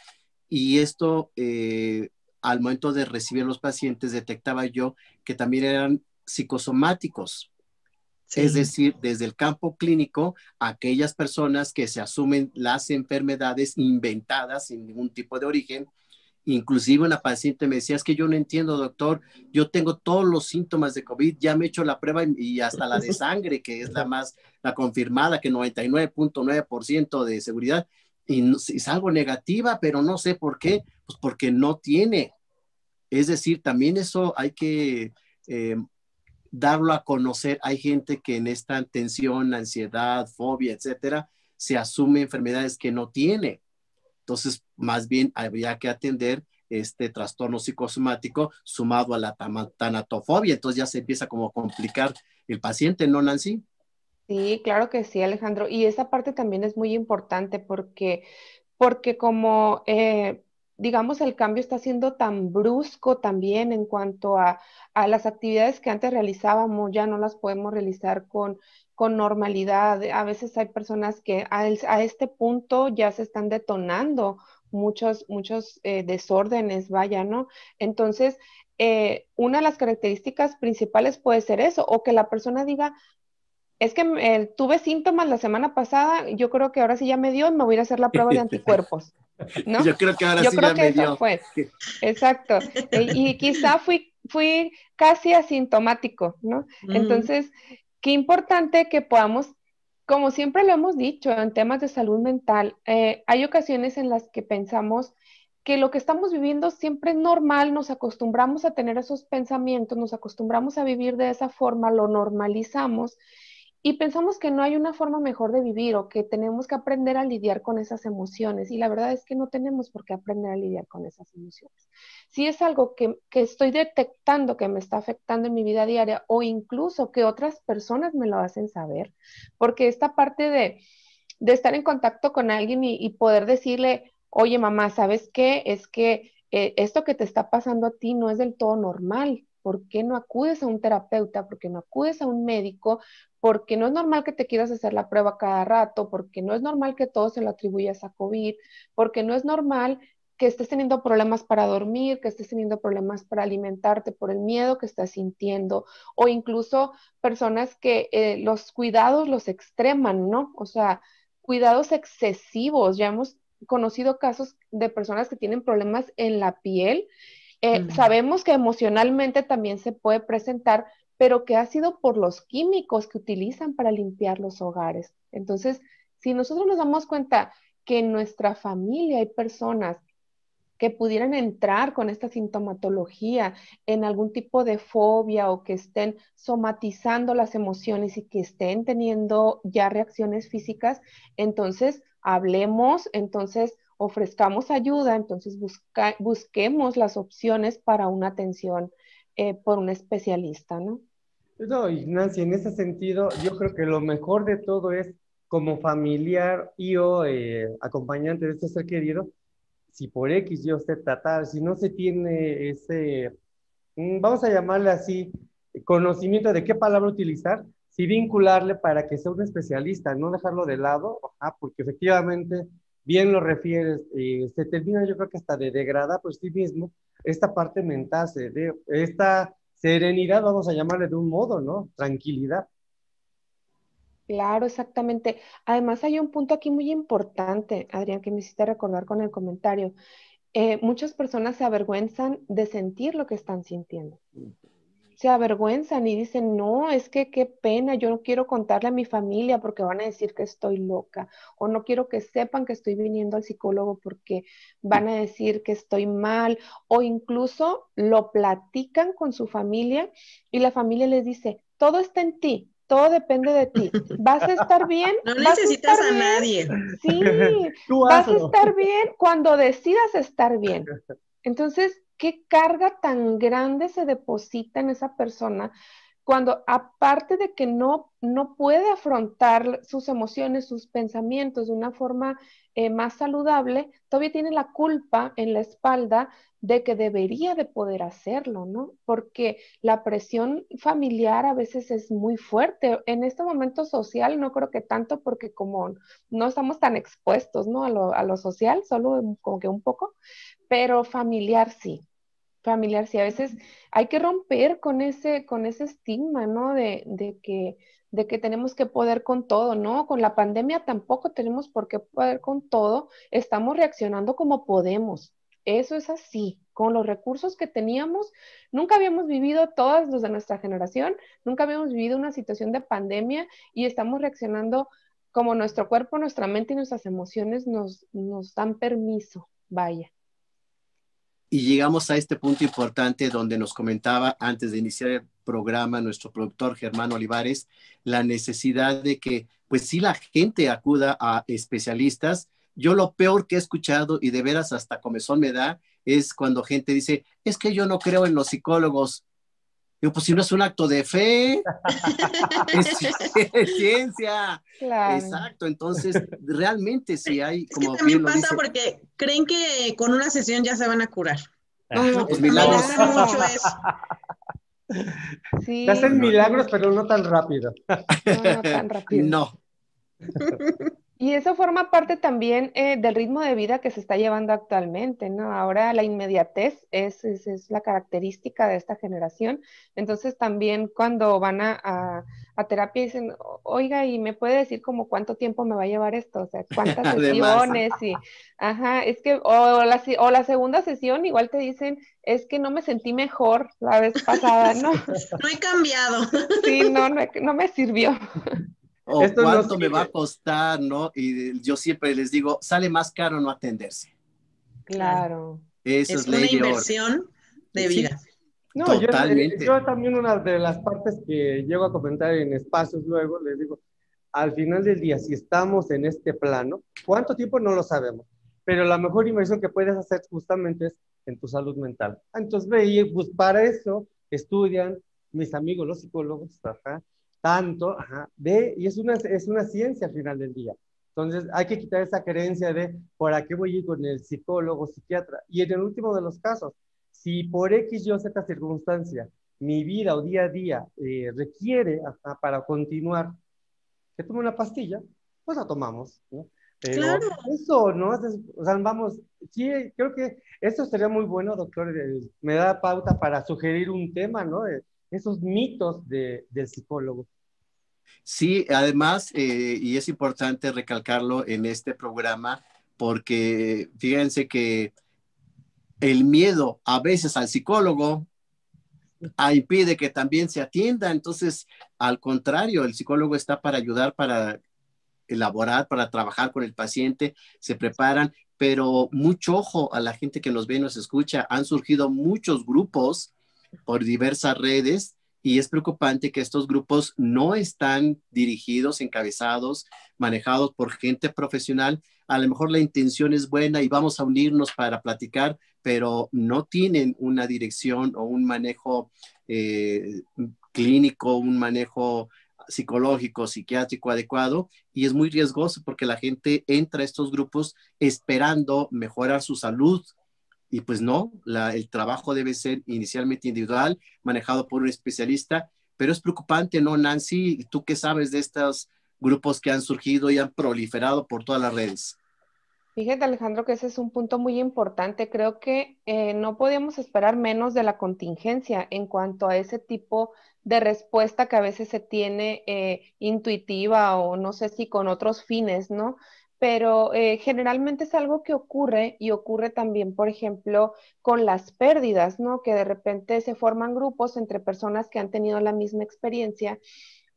y esto eh, al momento de recibir los pacientes detectaba yo que también eran psicosomáticos. Es decir, desde el campo clínico, aquellas personas que se asumen las enfermedades inventadas sin ningún tipo de origen, Inclusive una paciente me decía, es que yo no entiendo, doctor, yo tengo todos los síntomas de COVID, ya me he hecho la prueba y hasta la de sangre, que es la más, la confirmada, que 99.9% de seguridad, y, es algo negativa, pero no sé por qué, pues porque no tiene. Es decir, también eso hay que eh, darlo a conocer. Hay gente que en esta tensión, ansiedad, fobia, etcétera, se asume enfermedades que no tiene. Entonces, más bien habría que atender este trastorno psicosomático sumado a la tanatofobia. Entonces ya se empieza como a complicar el paciente, ¿no, Nancy? Sí, claro que sí, Alejandro. Y esa parte también es muy importante porque, porque como... Eh, digamos, el cambio está siendo tan brusco también en cuanto a, las actividades que antes realizábamos, ya no las podemos realizar con, normalidad. A veces hay personas que a, a este punto ya se están detonando muchos, muchos eh, desórdenes, vaya, ¿no? Entonces, eh, una de las características principales puede ser eso, o que la persona diga, es que eh, tuve síntomas la semana pasada, yo creo que ahora sí ya me dio, me voy a hacer la prueba de <laughs> anticuerpos. ¿no? Yo creo que ahora yo sí ya que me Fue. Exacto. Y, quizá fui, fui casi asintomático, ¿no? Mm. Entonces, qué importante que podamos como siempre lo hemos dicho en temas de salud mental, eh, hay ocasiones en las que pensamos que lo que estamos viviendo siempre es normal, nos acostumbramos a tener esos pensamientos, nos acostumbramos a vivir de esa forma, lo normalizamos y pensamos que no hay una forma mejor de vivir o que tenemos que aprender a lidiar con esas emociones. Y la verdad es que no tenemos por qué aprender a lidiar con esas emociones. Si es algo que, estoy detectando que me está afectando en mi vida diaria o incluso que otras personas me lo hacen saber, porque esta parte de, estar en contacto con alguien y, poder decirle, oye mamá, ¿sabes qué? Es que eh, esto que te está pasando a ti no es del todo normal ¿Por qué no acudes a un terapeuta? ¿Por qué no acudes a un médico? ¿Por qué no es normal que te quieras hacer la prueba cada rato? ¿Por qué no es normal que todo se lo atribuyas a COVID? ¿Por qué no es normal que estés teniendo problemas para dormir, que estés teniendo problemas para alimentarte por el miedo que estás sintiendo, o incluso personas que eh, los cuidados los extreman, ¿no? O sea, cuidados excesivos. Ya hemos conocido casos de personas que tienen problemas en la piel eh, sabemos que emocionalmente también se puede presentar, pero que ha sido por los químicos que utilizan para limpiar los hogares. Entonces, si nosotros nos damos cuenta que en nuestra familia hay personas que pudieran entrar con esta sintomatología en algún tipo de fobia o que estén somatizando las emociones y que estén teniendo ya reacciones físicas, entonces hablemos, entonces ofrezcamos ayuda, entonces busquemos las opciones para una atención eh, por un especialista, ¿no? No, Ignacia, en ese sentido, yo creo que lo mejor de todo es como familiar y o eh, acompañante de este ser querido, si por X yo sé tratar, si no se tiene ese, mm, vamos a llamarle así, conocimiento de qué palabra utilizar, si vincularle para que sea un especialista, no dejarlo de lado, porque efectivamente bien lo refieres, y se termina yo creo que hasta de degradar por sí mismo esta parte mental, de esta serenidad, vamos a llamarle de un modo, ¿no? Tranquilidad. Claro, exactamente. Además hay un punto aquí muy importante, Adrián, que me hiciste recordar con el comentario. Eh, muchas personas se avergüenzan de sentir lo que están sintiendo. Mm se avergüenzan y dicen, no, es que qué pena, yo no quiero contarle a mi familia porque van a decir que estoy loca o no quiero que sepan que estoy viniendo al psicólogo porque van a decir que estoy mal o incluso lo platican con su familia y la familia les dice, todo está en ti, todo depende de ti. ¿Vas a estar bien? <laughs> No necesitas a, nadie. Sí, <laughs> vas a estar bien cuando decidas estar bien. <laughs> Entonces, qué carga tan grande se deposita en esa persona cuando aparte de que no, no puede afrontar sus emociones, sus pensamientos de una forma eh, más saludable, todavía tiene la culpa en la espalda de que debería de poder hacerlo, ¿no? Porque la presión familiar a veces es muy fuerte. En este momento social no creo que tanto porque como no estamos tan expuestos, a lo social, solo como que un poco, pero familiar sí familiar, si a veces hay que romper con ese, con ese estigma, ¿no? De, que, de que tenemos que poder con todo, ¿no? Con la pandemia tampoco tenemos por qué poder con todo, estamos reaccionando como podemos, eso es así. Con los recursos que teníamos, nunca habíamos vivido todas los de nuestra generación, nunca habíamos vivido una situación de pandemia y estamos reaccionando como nuestro cuerpo, nuestra mente y nuestras emociones nos, nos dan permiso. Vaya. Y llegamos a este punto importante donde nos comentaba antes de iniciar el programa nuestro productor Germán Olivares la necesidad de que, pues si la gente acuda a especialistas, yo lo peor que he escuchado y de veras hasta comezón me da es cuando gente dice, es que yo no creo en los psicólogos, yo, pues si no es un acto de fe, <laughs> <laughs> es, ciencia. Exacto, entonces realmente si hay... Es que también pasa porque creen que con una sesión ya se van a curar. Ah, no, pues milagros. Mucho eso. hacen milagros, pero no tan rápido. no tan <laughs> rápido. No. Y eso forma parte también eh, del ritmo de vida que se está llevando actualmente, ¿no? Ahora la inmediatez es, es, la característica de esta generación. Entonces también cuando van a, a, terapia dicen, oiga, ¿y me puede decir como cuánto tiempo me va a llevar esto? O sea, cuántas <laughs> sesiones y, ajá, es que, o la, segunda sesión igual te dicen, es que no me sentí mejor la vez pasada, ¿no? <laughs> No he cambiado. Sí, no, no, no me sirvió. <laughs> o Esto cuánto me va a costar, ¿no? Y yo siempre les digo, sale más caro no atenderse. Claro. Eso es, es una inversión de vida. No, Yo, yo, también una de las partes que llego a comentar en espacios luego, les digo, al final del día, si estamos en este plano, ¿cuánto tiempo no lo sabemos? Pero la mejor inversión que puedes hacer justamente es en tu salud mental. Entonces, ve y pues para eso estudian mis amigos los psicólogos, ajá, tanto, ajá, y es una, es una ciencia al final del día. Entonces hay que quitar esa creencia de ¿por qué voy a ir con el psicólogo, psiquiatra. Y en el último de los casos, si por X, Y o Z circunstancia mi vida o día a día eh, requiere hasta para continuar que tome una pastilla, pues la tomamos. claro. eso no o sea, vamos, sí, creo que esto sería muy bueno, doctor, me da pauta para sugerir un tema, ¿no? esos mitos de, del psicólogo. Sí, además, eh, y es importante recalcarlo en este programa, porque fíjense que el miedo a veces al psicólogo ah, impide que también se atienda. Entonces, al contrario, el psicólogo está para ayudar, para elaborar, para trabajar con el paciente, se preparan, pero mucho ojo a la gente que nos ve y nos escucha. Han surgido muchos grupos por diversas redes y es preocupante que estos grupos no están dirigidos, encabezados, manejados por gente profesional. A lo mejor la intención es buena y vamos a unirnos para platicar, pero no tienen una dirección o un manejo eh, clínico, un manejo psicológico, psiquiátrico adecuado y es muy riesgoso porque la gente entra a estos grupos esperando mejorar su salud y pues no, el trabajo debe ser inicialmente individual, manejado por un especialista, pero es preocupante, ¿no, Nancy? ¿Tú qué sabes de estos grupos que han surgido y han proliferado por todas las redes? Fíjate, Alejandro, que ese es un punto muy importante. Creo que eh, no podemos esperar menos de la contingencia en cuanto a ese tipo de respuesta que a veces se tiene eh, intuitiva o no sé si con otros fines, ¿no? pero eh, generalmente es algo que ocurre y ocurre también, por ejemplo, con las pérdidas, ¿no? Que de repente se forman grupos entre personas que han tenido la misma experiencia,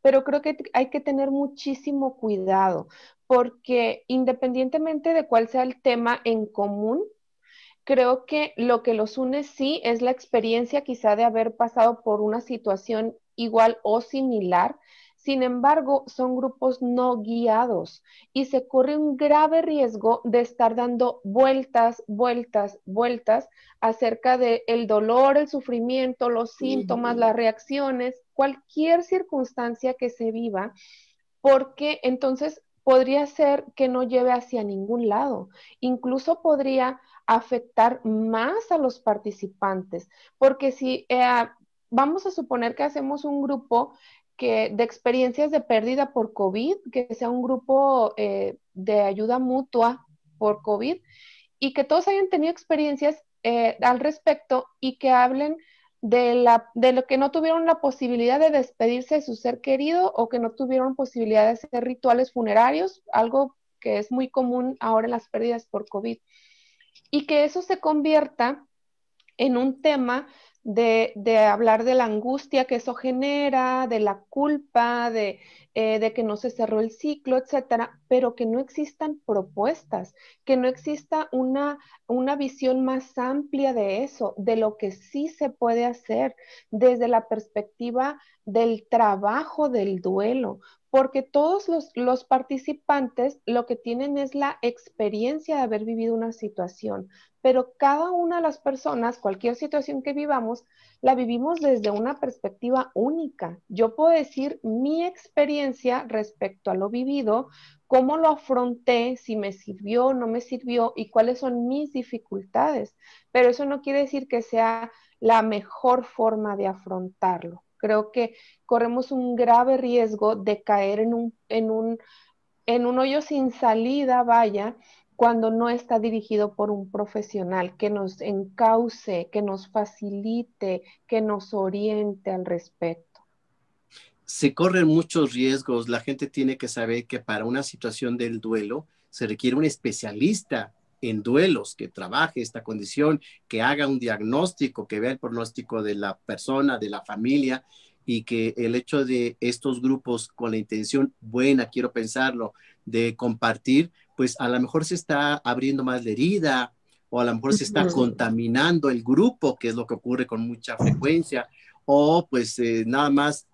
pero creo que hay que tener muchísimo cuidado porque independientemente de cuál sea el tema en común, creo que lo que los une sí es la experiencia quizá de haber pasado por una situación igual o similar, sin embargo, son grupos no guiados y se corre un grave riesgo de estar dando vueltas, vueltas, vueltas acerca del el dolor, el sufrimiento, los síntomas, las reacciones, cualquier circunstancia que se viva, porque entonces podría ser que no lleve hacia ningún lado. Incluso podría afectar más a los participantes, porque si eh, vamos a suponer que hacemos un grupo de experiencias de pérdida por COVID, que sea un grupo eh, de ayuda mutua por COVID y que todos hayan tenido experiencias eh, al respecto y que hablen de, la, de lo que no tuvieron la posibilidad de despedirse de su ser querido o que no tuvieron posibilidad de hacer rituales funerarios, algo que es muy común ahora en las pérdidas por COVID. Y que eso se convierta en un tema de, hablar de la angustia que eso genera, de la culpa, eh, de, que no se cerró el ciclo, etcétera, pero que no existan propuestas, que no exista una visión más amplia de eso, de lo que sí se puede hacer desde la perspectiva del trabajo del duelo, porque todos los, participantes lo que tienen es la experiencia de haber vivido una situación, pero cada una de las personas, cualquier situación que vivamos, la vivimos desde una perspectiva única. Yo puedo decir mi experiencia respecto a lo vivido, cómo lo afronté, si me sirvió, no me sirvió y cuáles son mis dificultades, pero eso no quiere decir que sea la mejor forma de afrontarlo. Creo que corremos un grave riesgo de caer en un, en un, hoyo sin salida, vaya, cuando no está dirigido por un profesional que nos encauce, que nos facilite, que nos oriente al respecto. Se corren muchos riesgos. La gente tiene que saber que para una situación del duelo se requiere un especialista en duelos, que trabaje esta condición, que haga un diagnóstico, que vea el pronóstico de la persona, de la familia, y que el hecho de estos grupos con la intención buena, quiero pensarlo, de compartir, pues a lo mejor se está abriendo más la herida o a lo mejor se está contaminando el grupo, que es lo que ocurre con mucha frecuencia, o pues eh, nada más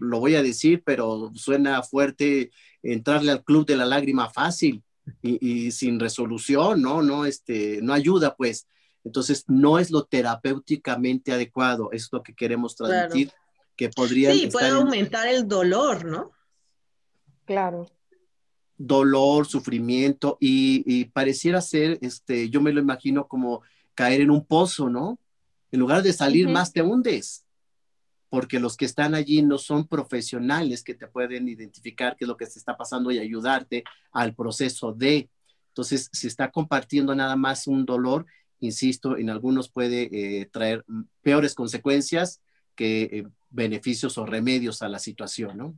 lo voy a decir, pero suena fuerte entrarle al club de la lágrima fácil y, sin resolución, ¿no? No, este, no ayuda, pues. Entonces, no es lo terapéuticamente adecuado, es lo que queremos transmitir, que podría... Sí, puede aumentar el dolor, ¿no? Claro. Dolor, sufrimiento, y, pareciera ser, este, yo me lo imagino como caer en un pozo, ¿no? En lugar de salir más, te hundes porque los que están allí no son profesionales que te pueden identificar qué es lo que se está pasando y ayudarte al proceso de. Entonces, si está compartiendo nada más un dolor, insisto, en algunos puede eh, traer peores consecuencias que eh, beneficios o remedios a la situación, ¿no?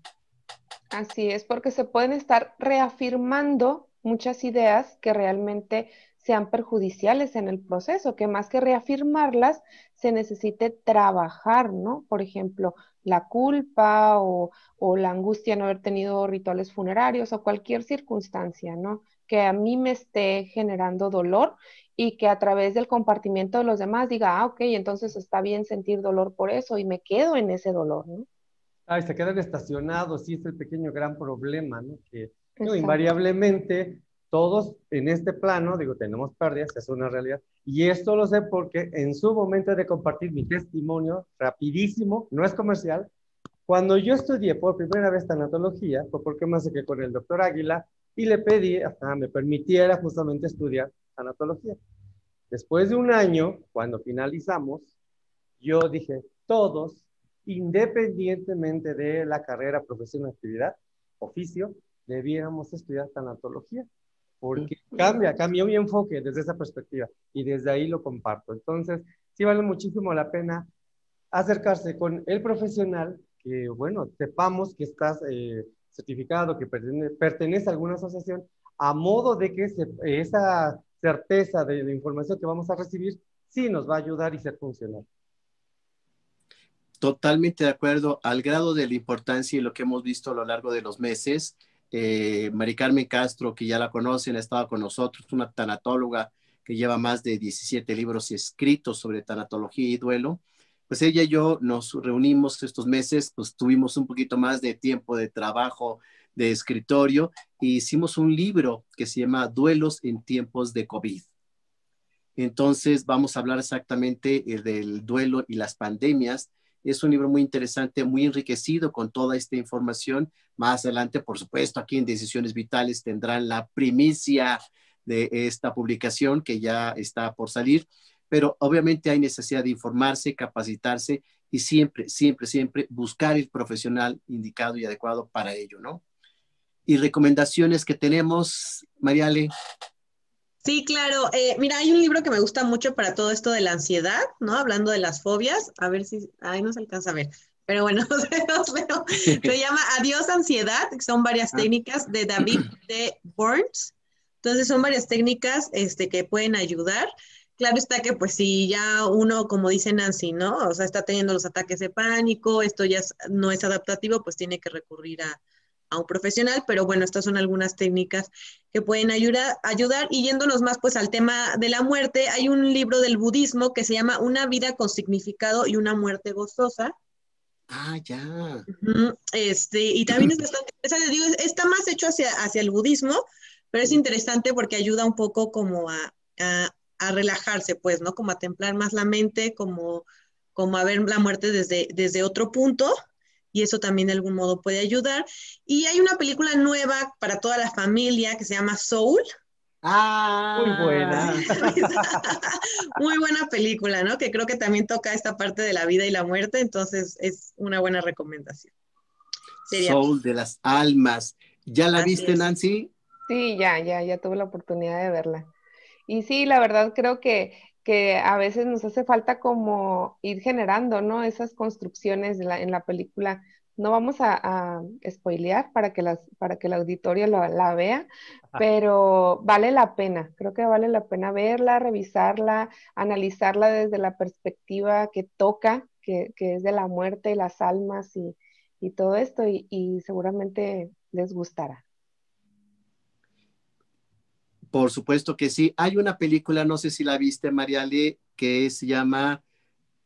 Así es, porque se pueden estar reafirmando muchas ideas que realmente sean perjudiciales en el proceso, que más que reafirmarlas, se necesite trabajar, ¿no? Por ejemplo, la culpa o, la angustia no haber tenido rituales funerarios o cualquier circunstancia, ¿no? Que a mí me esté generando dolor y que a través del compartimiento de los demás diga, ah, ok, entonces está bien sentir dolor por eso y me quedo en ese dolor, ¿no? y se quedan estacionados, sí, es el pequeño gran problema, ¿no? Que invariablemente todos en este plano, digo, tenemos pérdidas, es una realidad. Y esto lo sé porque en su momento de compartir mi testimonio, rapidísimo, no es comercial, cuando yo estudié por primera vez tanatología, fue porque me acerqué con el doctor Águila y le pedí, hasta me permitiera justamente estudiar tanatología. Después de un año, cuando finalizamos, yo dije, todos, independientemente de la carrera, profesión, actividad, oficio, debiéramos estudiar tanatología porque cambia, cambia mi enfoque desde esa perspectiva y desde ahí lo comparto. Entonces, sí vale muchísimo la pena acercarse con el profesional que, bueno, sepamos que estás eh, certificado, que pertenece a alguna asociación, a modo de que esa certeza de la información que vamos a recibir sí nos va a ayudar y ser funcional. Totalmente de acuerdo al grado de la importancia y lo que hemos visto a lo largo de los meses eh, Carmen Castro, que ya la conocen, ha con nosotros, una tanatóloga que lleva más de 17 libros escritos sobre tanatología y duelo. Pues ella y yo nos reunimos estos meses, pues tuvimos un poquito más de tiempo de trabajo, de escritorio, e hicimos un libro que se llama Duelos en tiempos de COVID. Entonces vamos a hablar exactamente eh, del duelo y las pandemias es un libro muy interesante, muy enriquecido con toda esta información. Más adelante, por supuesto, aquí en Decisiones Vitales tendrán la primicia de esta publicación que ya está por salir, pero obviamente hay necesidad de informarse, capacitarse y siempre, siempre, siempre buscar el profesional indicado y adecuado para ello, ¿no? Y recomendaciones que tenemos, Mariale. Sí, claro. Eh, mira, hay un libro que me gusta mucho para todo esto de la ansiedad, ¿no? Hablando de las fobias. A ver si, ahí no se alcanza a ver. Pero bueno, <laughs> se llama Adiós Ansiedad, son varias ah. técnicas de David <clears throat> de Burns. Entonces son varias técnicas este, que pueden ayudar. Claro está que pues si ya uno, como dice Nancy, ¿no? O sea, está teniendo los ataques de pánico, esto ya no es adaptativo, pues tiene que recurrir a, profesional, pero bueno, estas son algunas técnicas que pueden ayudar, ayudar. Y yéndonos más pues al tema de la muerte, hay un libro del budismo que se llama Una vida con significado y una muerte gozosa. Ah, ya. Este, y también es bastante digo, está más hecho hacia, hacia el budismo, pero es interesante porque ayuda un poco como a, a, relajarse, pues, ¿no? Como a templar más la mente, como, como a ver la muerte desde, desde otro punto y eso también de algún modo puede ayudar. Y hay una película nueva para toda la familia que se llama Soul. Ah, muy buena. <laughs> muy buena película, ¿no? Que creo que también toca esta parte de la vida y la muerte, entonces es una buena recomendación. Soul pues. de las almas. ¿Ya la viste, Nancy? Sí, ya, ya, ya tuve la oportunidad de verla. Y sí, la verdad creo que que a veces nos hace falta como ir generando, ¿no? Esas construcciones en la película. No vamos a, spoilear para que, las, para que el auditorio la vea, pero vale la pena, creo que vale la pena verla, revisarla, analizarla desde la perspectiva que toca, que, que es de la muerte y las almas y, y todo esto, y seguramente les gustará. Por supuesto que sí. Hay una película, no sé si la viste, Mariale, que se llama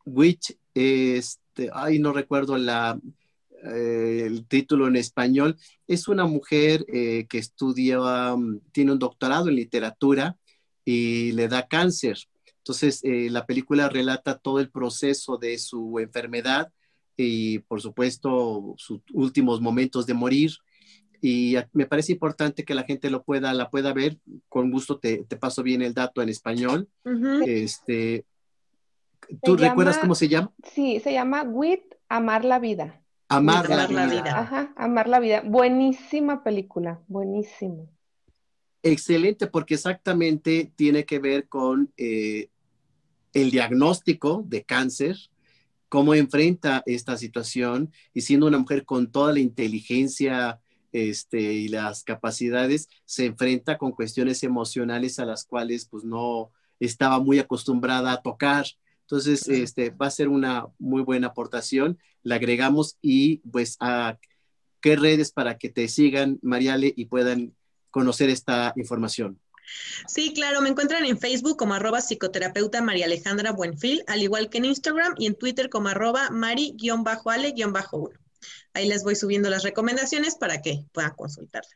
Witch, este, ay, no recuerdo eh, el título en español. Es una mujer eh, que estudia, mm, tiene un doctorado en literatura y le da cáncer. Entonces, eh, la película relata todo el proceso de su enfermedad y, por supuesto, sus últimos momentos de morir y me parece importante que la gente lo pueda, la pueda ver. Con gusto te, paso bien el dato en español. Este, ¿Tú recuerdas cómo se llama? Sí, se llama With Amar la Vida. Amar, la, vida. Amar la Vida. Buenísima película, buenísima. Excelente, porque exactamente tiene que ver con eh, el diagnóstico de cáncer, cómo enfrenta esta situación y siendo una mujer con toda la inteligencia este, y las capacidades, se enfrenta con cuestiones emocionales a las cuales pues no estaba muy acostumbrada a tocar. Entonces, este, va a ser una muy buena aportación, la agregamos y pues a qué redes para que te sigan, Mariale, y puedan conocer esta información. Sí, claro, me encuentran en Facebook como arroba psicoterapeuta María Alejandra Buenfil, al igual que en Instagram y en Twitter como arroba mari-ale-1. Ahí les voy subiendo las recomendaciones para que puedan consultarlas.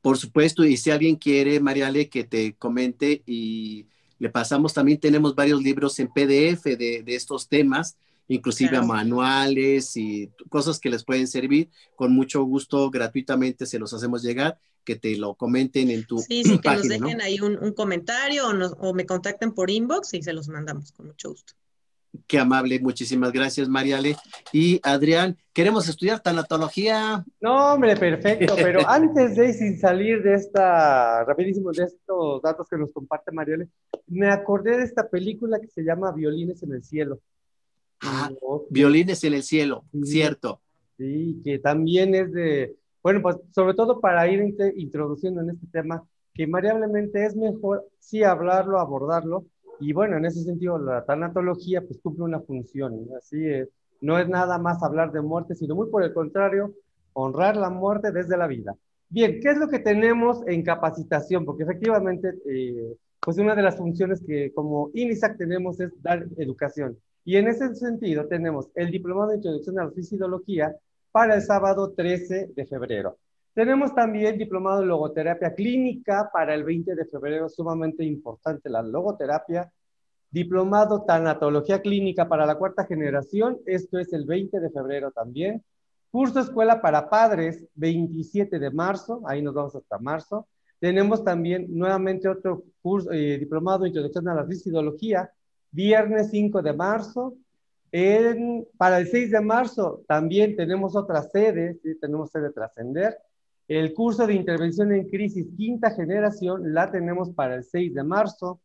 Por supuesto, y si alguien quiere, Mariale, que te comente y le pasamos, también tenemos varios libros en PDF de, estos temas, inclusive manuales y cosas que les pueden servir. Con mucho gusto, gratuitamente se los hacemos llegar, que te lo comenten en tu Sí, sí, que nos dejen ahí un, comentario o me contacten por inbox y se los mandamos con mucho gusto. Qué amable, muchísimas gracias, Mariale. Y Adrián, queremos estudiar tanatología. No, hombre, perfecto, pero <laughs> antes de sin salir de esta, rapidísimo, de estos datos que nos comparte Mariale, me acordé de esta película que se llama Violines en el Cielo. Ah, Violines en el Cielo, cierto. Sí, que también es de, bueno, pues sobre todo para ir introduciendo en este tema, que invariablemente es mejor sí hablarlo, abordarlo, y bueno, en ese sentido, la tanatología pues cumple una función, así es. No es nada más hablar de muerte, sino muy por el contrario, honrar la muerte desde la vida. Bien, ¿qué es lo que tenemos en capacitación? Porque efectivamente, eh, pues una de las funciones que como INISAC tenemos es dar educación. Y en ese sentido tenemos el Diplomado de Introducción a la Fisiología para el sábado 13 de febrero. Tenemos también diplomado en logoterapia clínica para el 20 de febrero, sumamente importante la logoterapia. Diplomado tanatología clínica para la cuarta generación, esto es el 20 de febrero también. Curso escuela para padres, 27 de marzo, ahí nos vamos hasta marzo. Tenemos también nuevamente otro curso, eh, diplomado introducción a la Residuología, viernes 5 de marzo. para el 6 de marzo también tenemos otra sede, tenemos sede Trascender. El curso de intervención en crisis quinta generación la tenemos para el 6 de marzo.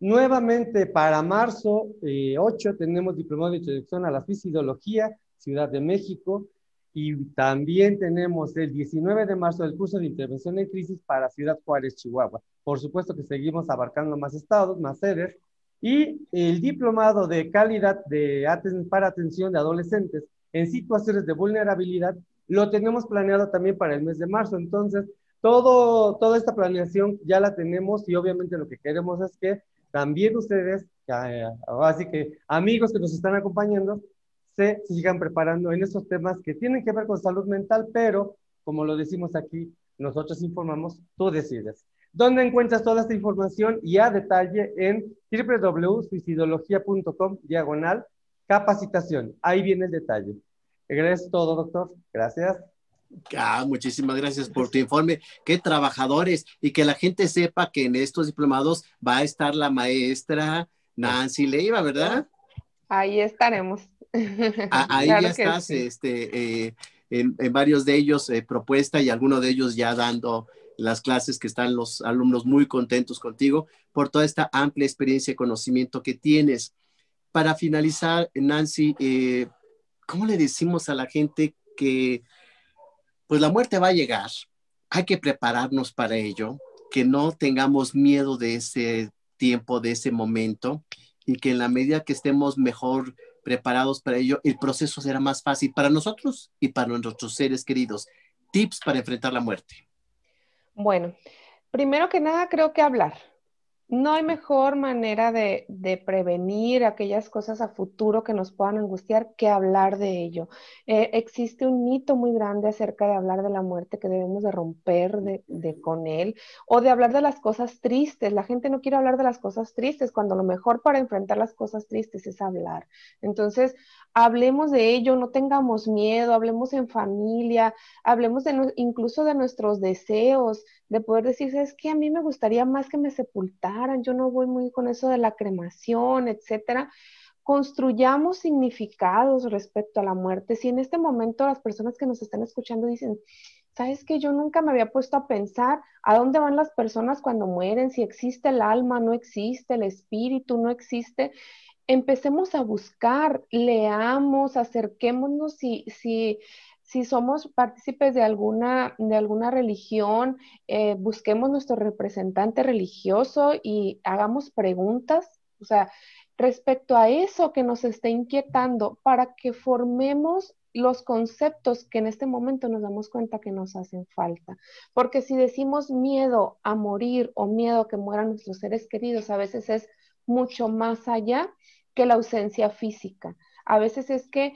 Nuevamente para marzo 8 eh, tenemos diplomado de introducción a la fisiología, Ciudad de México. Y también tenemos el 19 de marzo el curso de intervención en crisis para Ciudad Juárez, Chihuahua. Por supuesto que seguimos abarcando más estados, más sedes. Y el diplomado de calidad de para atención de adolescentes en situaciones de vulnerabilidad lo tenemos planeado también para el mes de marzo. Entonces, todo, toda esta planeación ya la tenemos y obviamente lo que queremos es que también ustedes, eh, así que amigos que nos están acompañando, se sigan preparando en esos temas que tienen que ver con salud mental, pero como lo decimos aquí, nosotros informamos, tú decides. ¿Dónde encuentras toda esta información y a detalle en www.suicidología.com diagonal capacitación? Ahí viene el detalle. Gracias todo, doctor. Gracias. Ah, muchísimas gracias por tu informe. Qué trabajadores y que la gente sepa que en estos diplomados va a estar la maestra Nancy Leiva, ¿verdad? Ahí estaremos. Ah, <laughs> ahí ya estás, este, eh, en, varios de ellos eh, propuesta y alguno de ellos ya dando las clases que están los alumnos muy contentos contigo por toda esta amplia experiencia y conocimiento que tienes. Para finalizar, Nancy, eh, ¿cómo le decimos a la gente que pues la muerte va a llegar? Hay que prepararnos para ello, que no tengamos miedo de ese tiempo, de ese momento, y que en la medida que estemos mejor preparados para ello, el proceso será más fácil para nosotros y para nuestros seres queridos. Tips para enfrentar la muerte. Bueno, primero que nada creo que hablar, no hay mejor manera de, prevenir aquellas cosas a futuro que nos puedan angustiar que hablar de ello. Eh, existe un mito muy grande acerca de hablar de la muerte que debemos de romper de, con él o de hablar de las cosas tristes. La gente no quiere hablar de las cosas tristes cuando lo mejor para enfrentar las cosas tristes es hablar. Entonces, hablemos de ello, no tengamos miedo, hablemos en familia, hablemos incluso de nuestros deseos, de poder decir, es que a mí me gustaría más que me sepultara yo no voy muy con eso de la cremación, etcétera. Construyamos significados respecto a la muerte. Si en este momento las personas que nos están escuchando dicen, sabes que yo nunca me había puesto a pensar a dónde van las personas cuando mueren, si existe el alma, no existe, el espíritu, no existe. Empecemos a buscar, leamos, acerquémonos y si si somos partícipes de alguna, de alguna religión, eh, busquemos nuestro representante religioso y hagamos preguntas, o sea, respecto a eso que nos esté inquietando para que formemos los conceptos que en este momento nos damos cuenta que nos hacen falta. Porque si decimos miedo a morir o miedo a que mueran nuestros seres queridos, a veces es mucho más allá que la ausencia física. A veces es que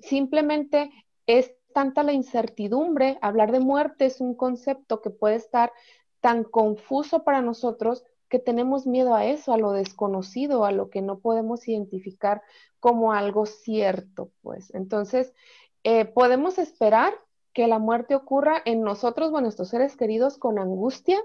simplemente es tanta la incertidumbre, hablar de muerte es un concepto que puede estar tan confuso para nosotros que tenemos miedo a eso, a lo desconocido, a lo que no podemos identificar como algo cierto, pues. Entonces, eh, podemos esperar que la muerte ocurra en nosotros o en nuestros seres queridos con angustia,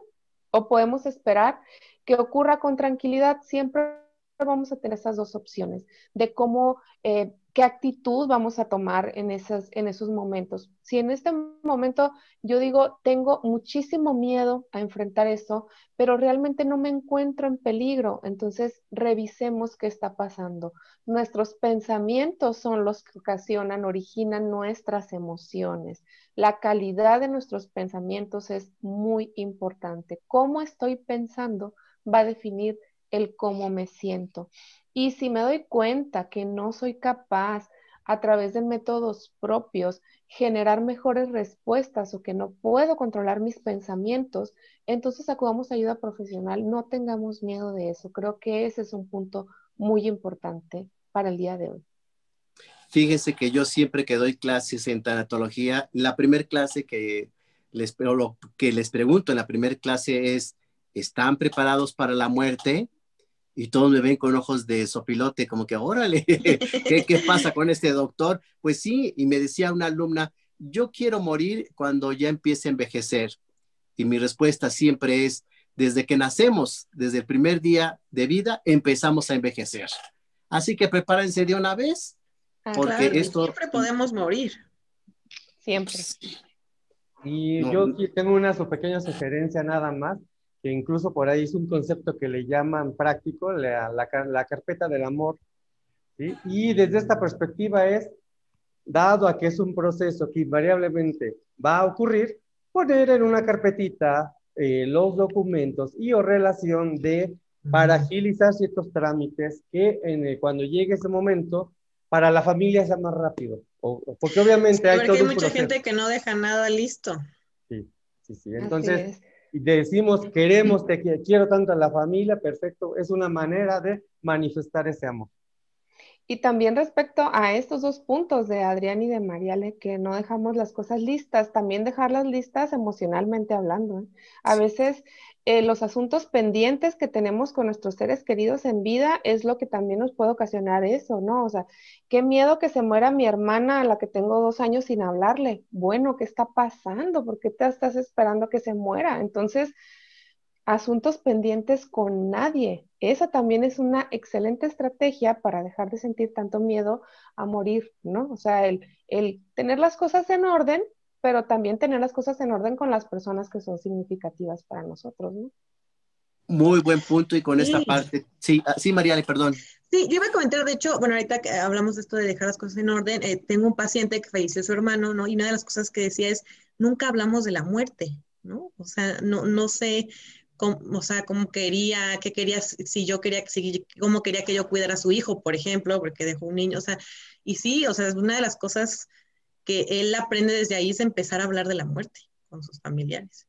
o podemos esperar que ocurra con tranquilidad. Siempre vamos a tener esas dos opciones de cómo eh, qué actitud vamos a tomar en, esas, en esos momentos. Si en este momento yo digo, tengo muchísimo miedo a enfrentar eso, pero realmente no me encuentro en peligro, entonces revisemos qué está pasando. Nuestros pensamientos son los que ocasionan, originan nuestras emociones. La calidad de nuestros pensamientos es muy importante. Cómo estoy pensando va a definir el cómo me siento. Y si me doy cuenta que no soy capaz a través de métodos propios generar mejores respuestas o que no puedo controlar mis pensamientos, entonces acudamos a ayuda profesional, no tengamos miedo de eso. Creo que ese es un punto muy importante para el día de hoy. Fíjense que yo siempre que doy clases en tanatología, la primera clase que les, lo que les pregunto en la primera clase es, ¿están preparados para la muerte? y todos me ven con ojos de sopilote, como que, órale, <laughs> ¿qué, ¿qué pasa con este doctor? Pues sí, y me decía una alumna, yo quiero morir cuando ya empiece a envejecer. Y mi respuesta siempre es, desde que nacemos, desde el primer día de vida, empezamos a envejecer. Así que prepárense de una vez, ah, porque esto... Siempre podemos morir. Siempre. Y yo aquí tengo una su pequeña sugerencia nada más que incluso por ahí es un concepto que le llaman práctico, la, la, carpeta del amor. Y desde esta perspectiva es, dado a que es un proceso que invariablemente va a ocurrir, poner en una carpetita eh, los documentos y o relación de para agilizar ciertos trámites que cuando llegue ese momento para la familia sea más rápido. porque obviamente hay, hay mucha gente que no deja nada listo. Sí, sí, sí. Entonces, decimos queremos, te quiero tanto a la familia, perfecto, es una manera de manifestar ese amor. Y también respecto a estos dos puntos de Adrián y de Mariale, que no dejamos las cosas listas, también dejarlas listas emocionalmente hablando. ¿eh? A veces eh, los asuntos pendientes que tenemos con nuestros seres queridos en vida es lo que también nos puede ocasionar eso, ¿no? O sea, qué miedo que se muera mi hermana a la que tengo dos años sin hablarle. Bueno, ¿qué está pasando? ¿Por qué te estás esperando que se muera? Entonces, asuntos pendientes con nadie. Esa también es una excelente estrategia para dejar de sentir tanto miedo a morir, ¿no? O sea, el, el tener las cosas en orden pero también tener las cosas en orden con las personas que son significativas para nosotros, ¿no? Muy buen punto y con esta parte. Sí, ah, sí, perdón. Sí, yo iba a comentar, de hecho, bueno, ahorita que hablamos de esto de dejar las cosas en orden, eh, tengo un paciente que falleció su hermano, ¿no? Y una de las cosas que decía es, nunca hablamos de la muerte, ¿no? O sea, no, no sé, cómo, o sea, cómo quería, qué quería, si yo quería, cómo quería que yo cuidara a su hijo, por ejemplo, porque dejó un niño, o sea, y sí, o sea, es una de las cosas que él aprende desde ahí es empezar a hablar de la muerte con sus familiares.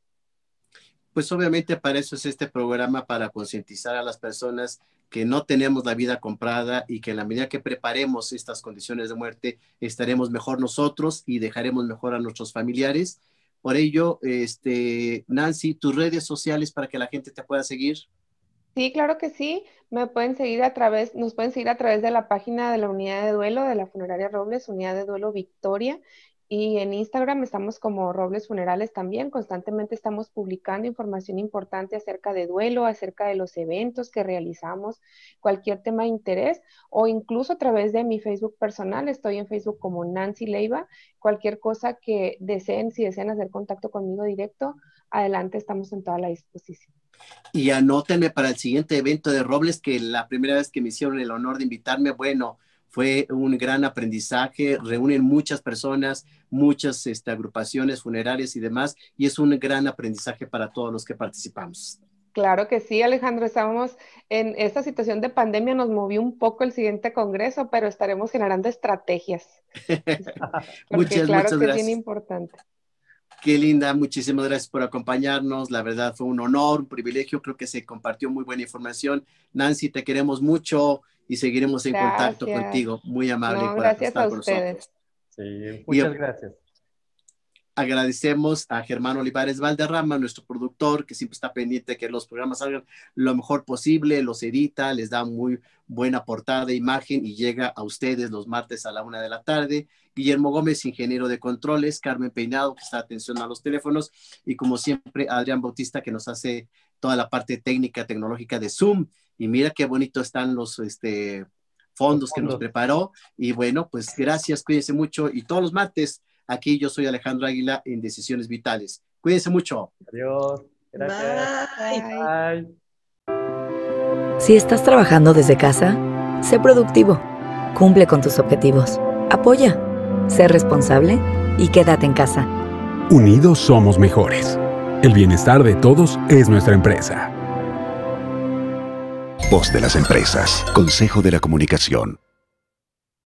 Pues obviamente para eso es este programa, para concientizar a las personas que no tenemos la vida comprada y que en la medida que preparemos estas condiciones de muerte estaremos mejor nosotros y dejaremos mejor a nuestros familiares. Por ello, este, Nancy, tus redes sociales para que la gente te pueda seguir. Sí, claro que sí. Me pueden seguir a través, nos pueden seguir a través de la página de la unidad de duelo de la funeraria Robles, unidad de duelo Victoria, y en Instagram estamos como Robles Funerales también, constantemente estamos publicando información importante acerca de duelo, acerca de los eventos que realizamos, cualquier tema de interés o incluso a través de mi Facebook personal, estoy en Facebook como Nancy Leiva, cualquier cosa que deseen, si desean hacer contacto conmigo directo, adelante, estamos en toda la disposición. Y anótenme para el siguiente evento de Robles, que la primera vez que me hicieron el honor de invitarme, bueno, fue un gran aprendizaje, reúnen muchas personas, muchas este, agrupaciones funerarias y demás, y es un gran aprendizaje para todos los que participamos. Claro que sí, Alejandro. estábamos en esta situación de pandemia, nos movió un poco el siguiente congreso, pero estaremos generando estrategias. <laughs> muchas, claro que gracias. es bien importante. Qué linda, muchísimas gracias por acompañarnos. La verdad fue un honor, un privilegio. Creo que se compartió muy buena información. Nancy, te queremos mucho y seguiremos en contacto contigo. Muy amable gracias a ustedes. muchas gracias. Agradecemos a Germán Olivares Valderrama, nuestro productor, que siempre está pendiente de que los programas salgan lo mejor posible, los edita, les da muy buena portada, imagen y llega a ustedes los martes a la una de la tarde. Guillermo Gómez, ingeniero de controles, Carmen Peinado, que está atención a los teléfonos, y como siempre, Adrián Bautista, que nos hace toda la parte técnica, tecnológica de Zoom. Y mira qué bonito están los este, fondos que nos preparó. Y bueno, pues gracias, cuídense mucho. Y todos los martes, aquí yo soy Alejandro Águila en Decisiones Vitales. Cuídense mucho. Adiós. Gracias. Bye. Si estás trabajando desde casa, sé productivo. Cumple con tus objetivos. Apoya. Sé responsable y quédate en casa. Unidos somos mejores. El bienestar de todos es nuestra empresa. Voz de las empresas. Consejo de la Comunicación.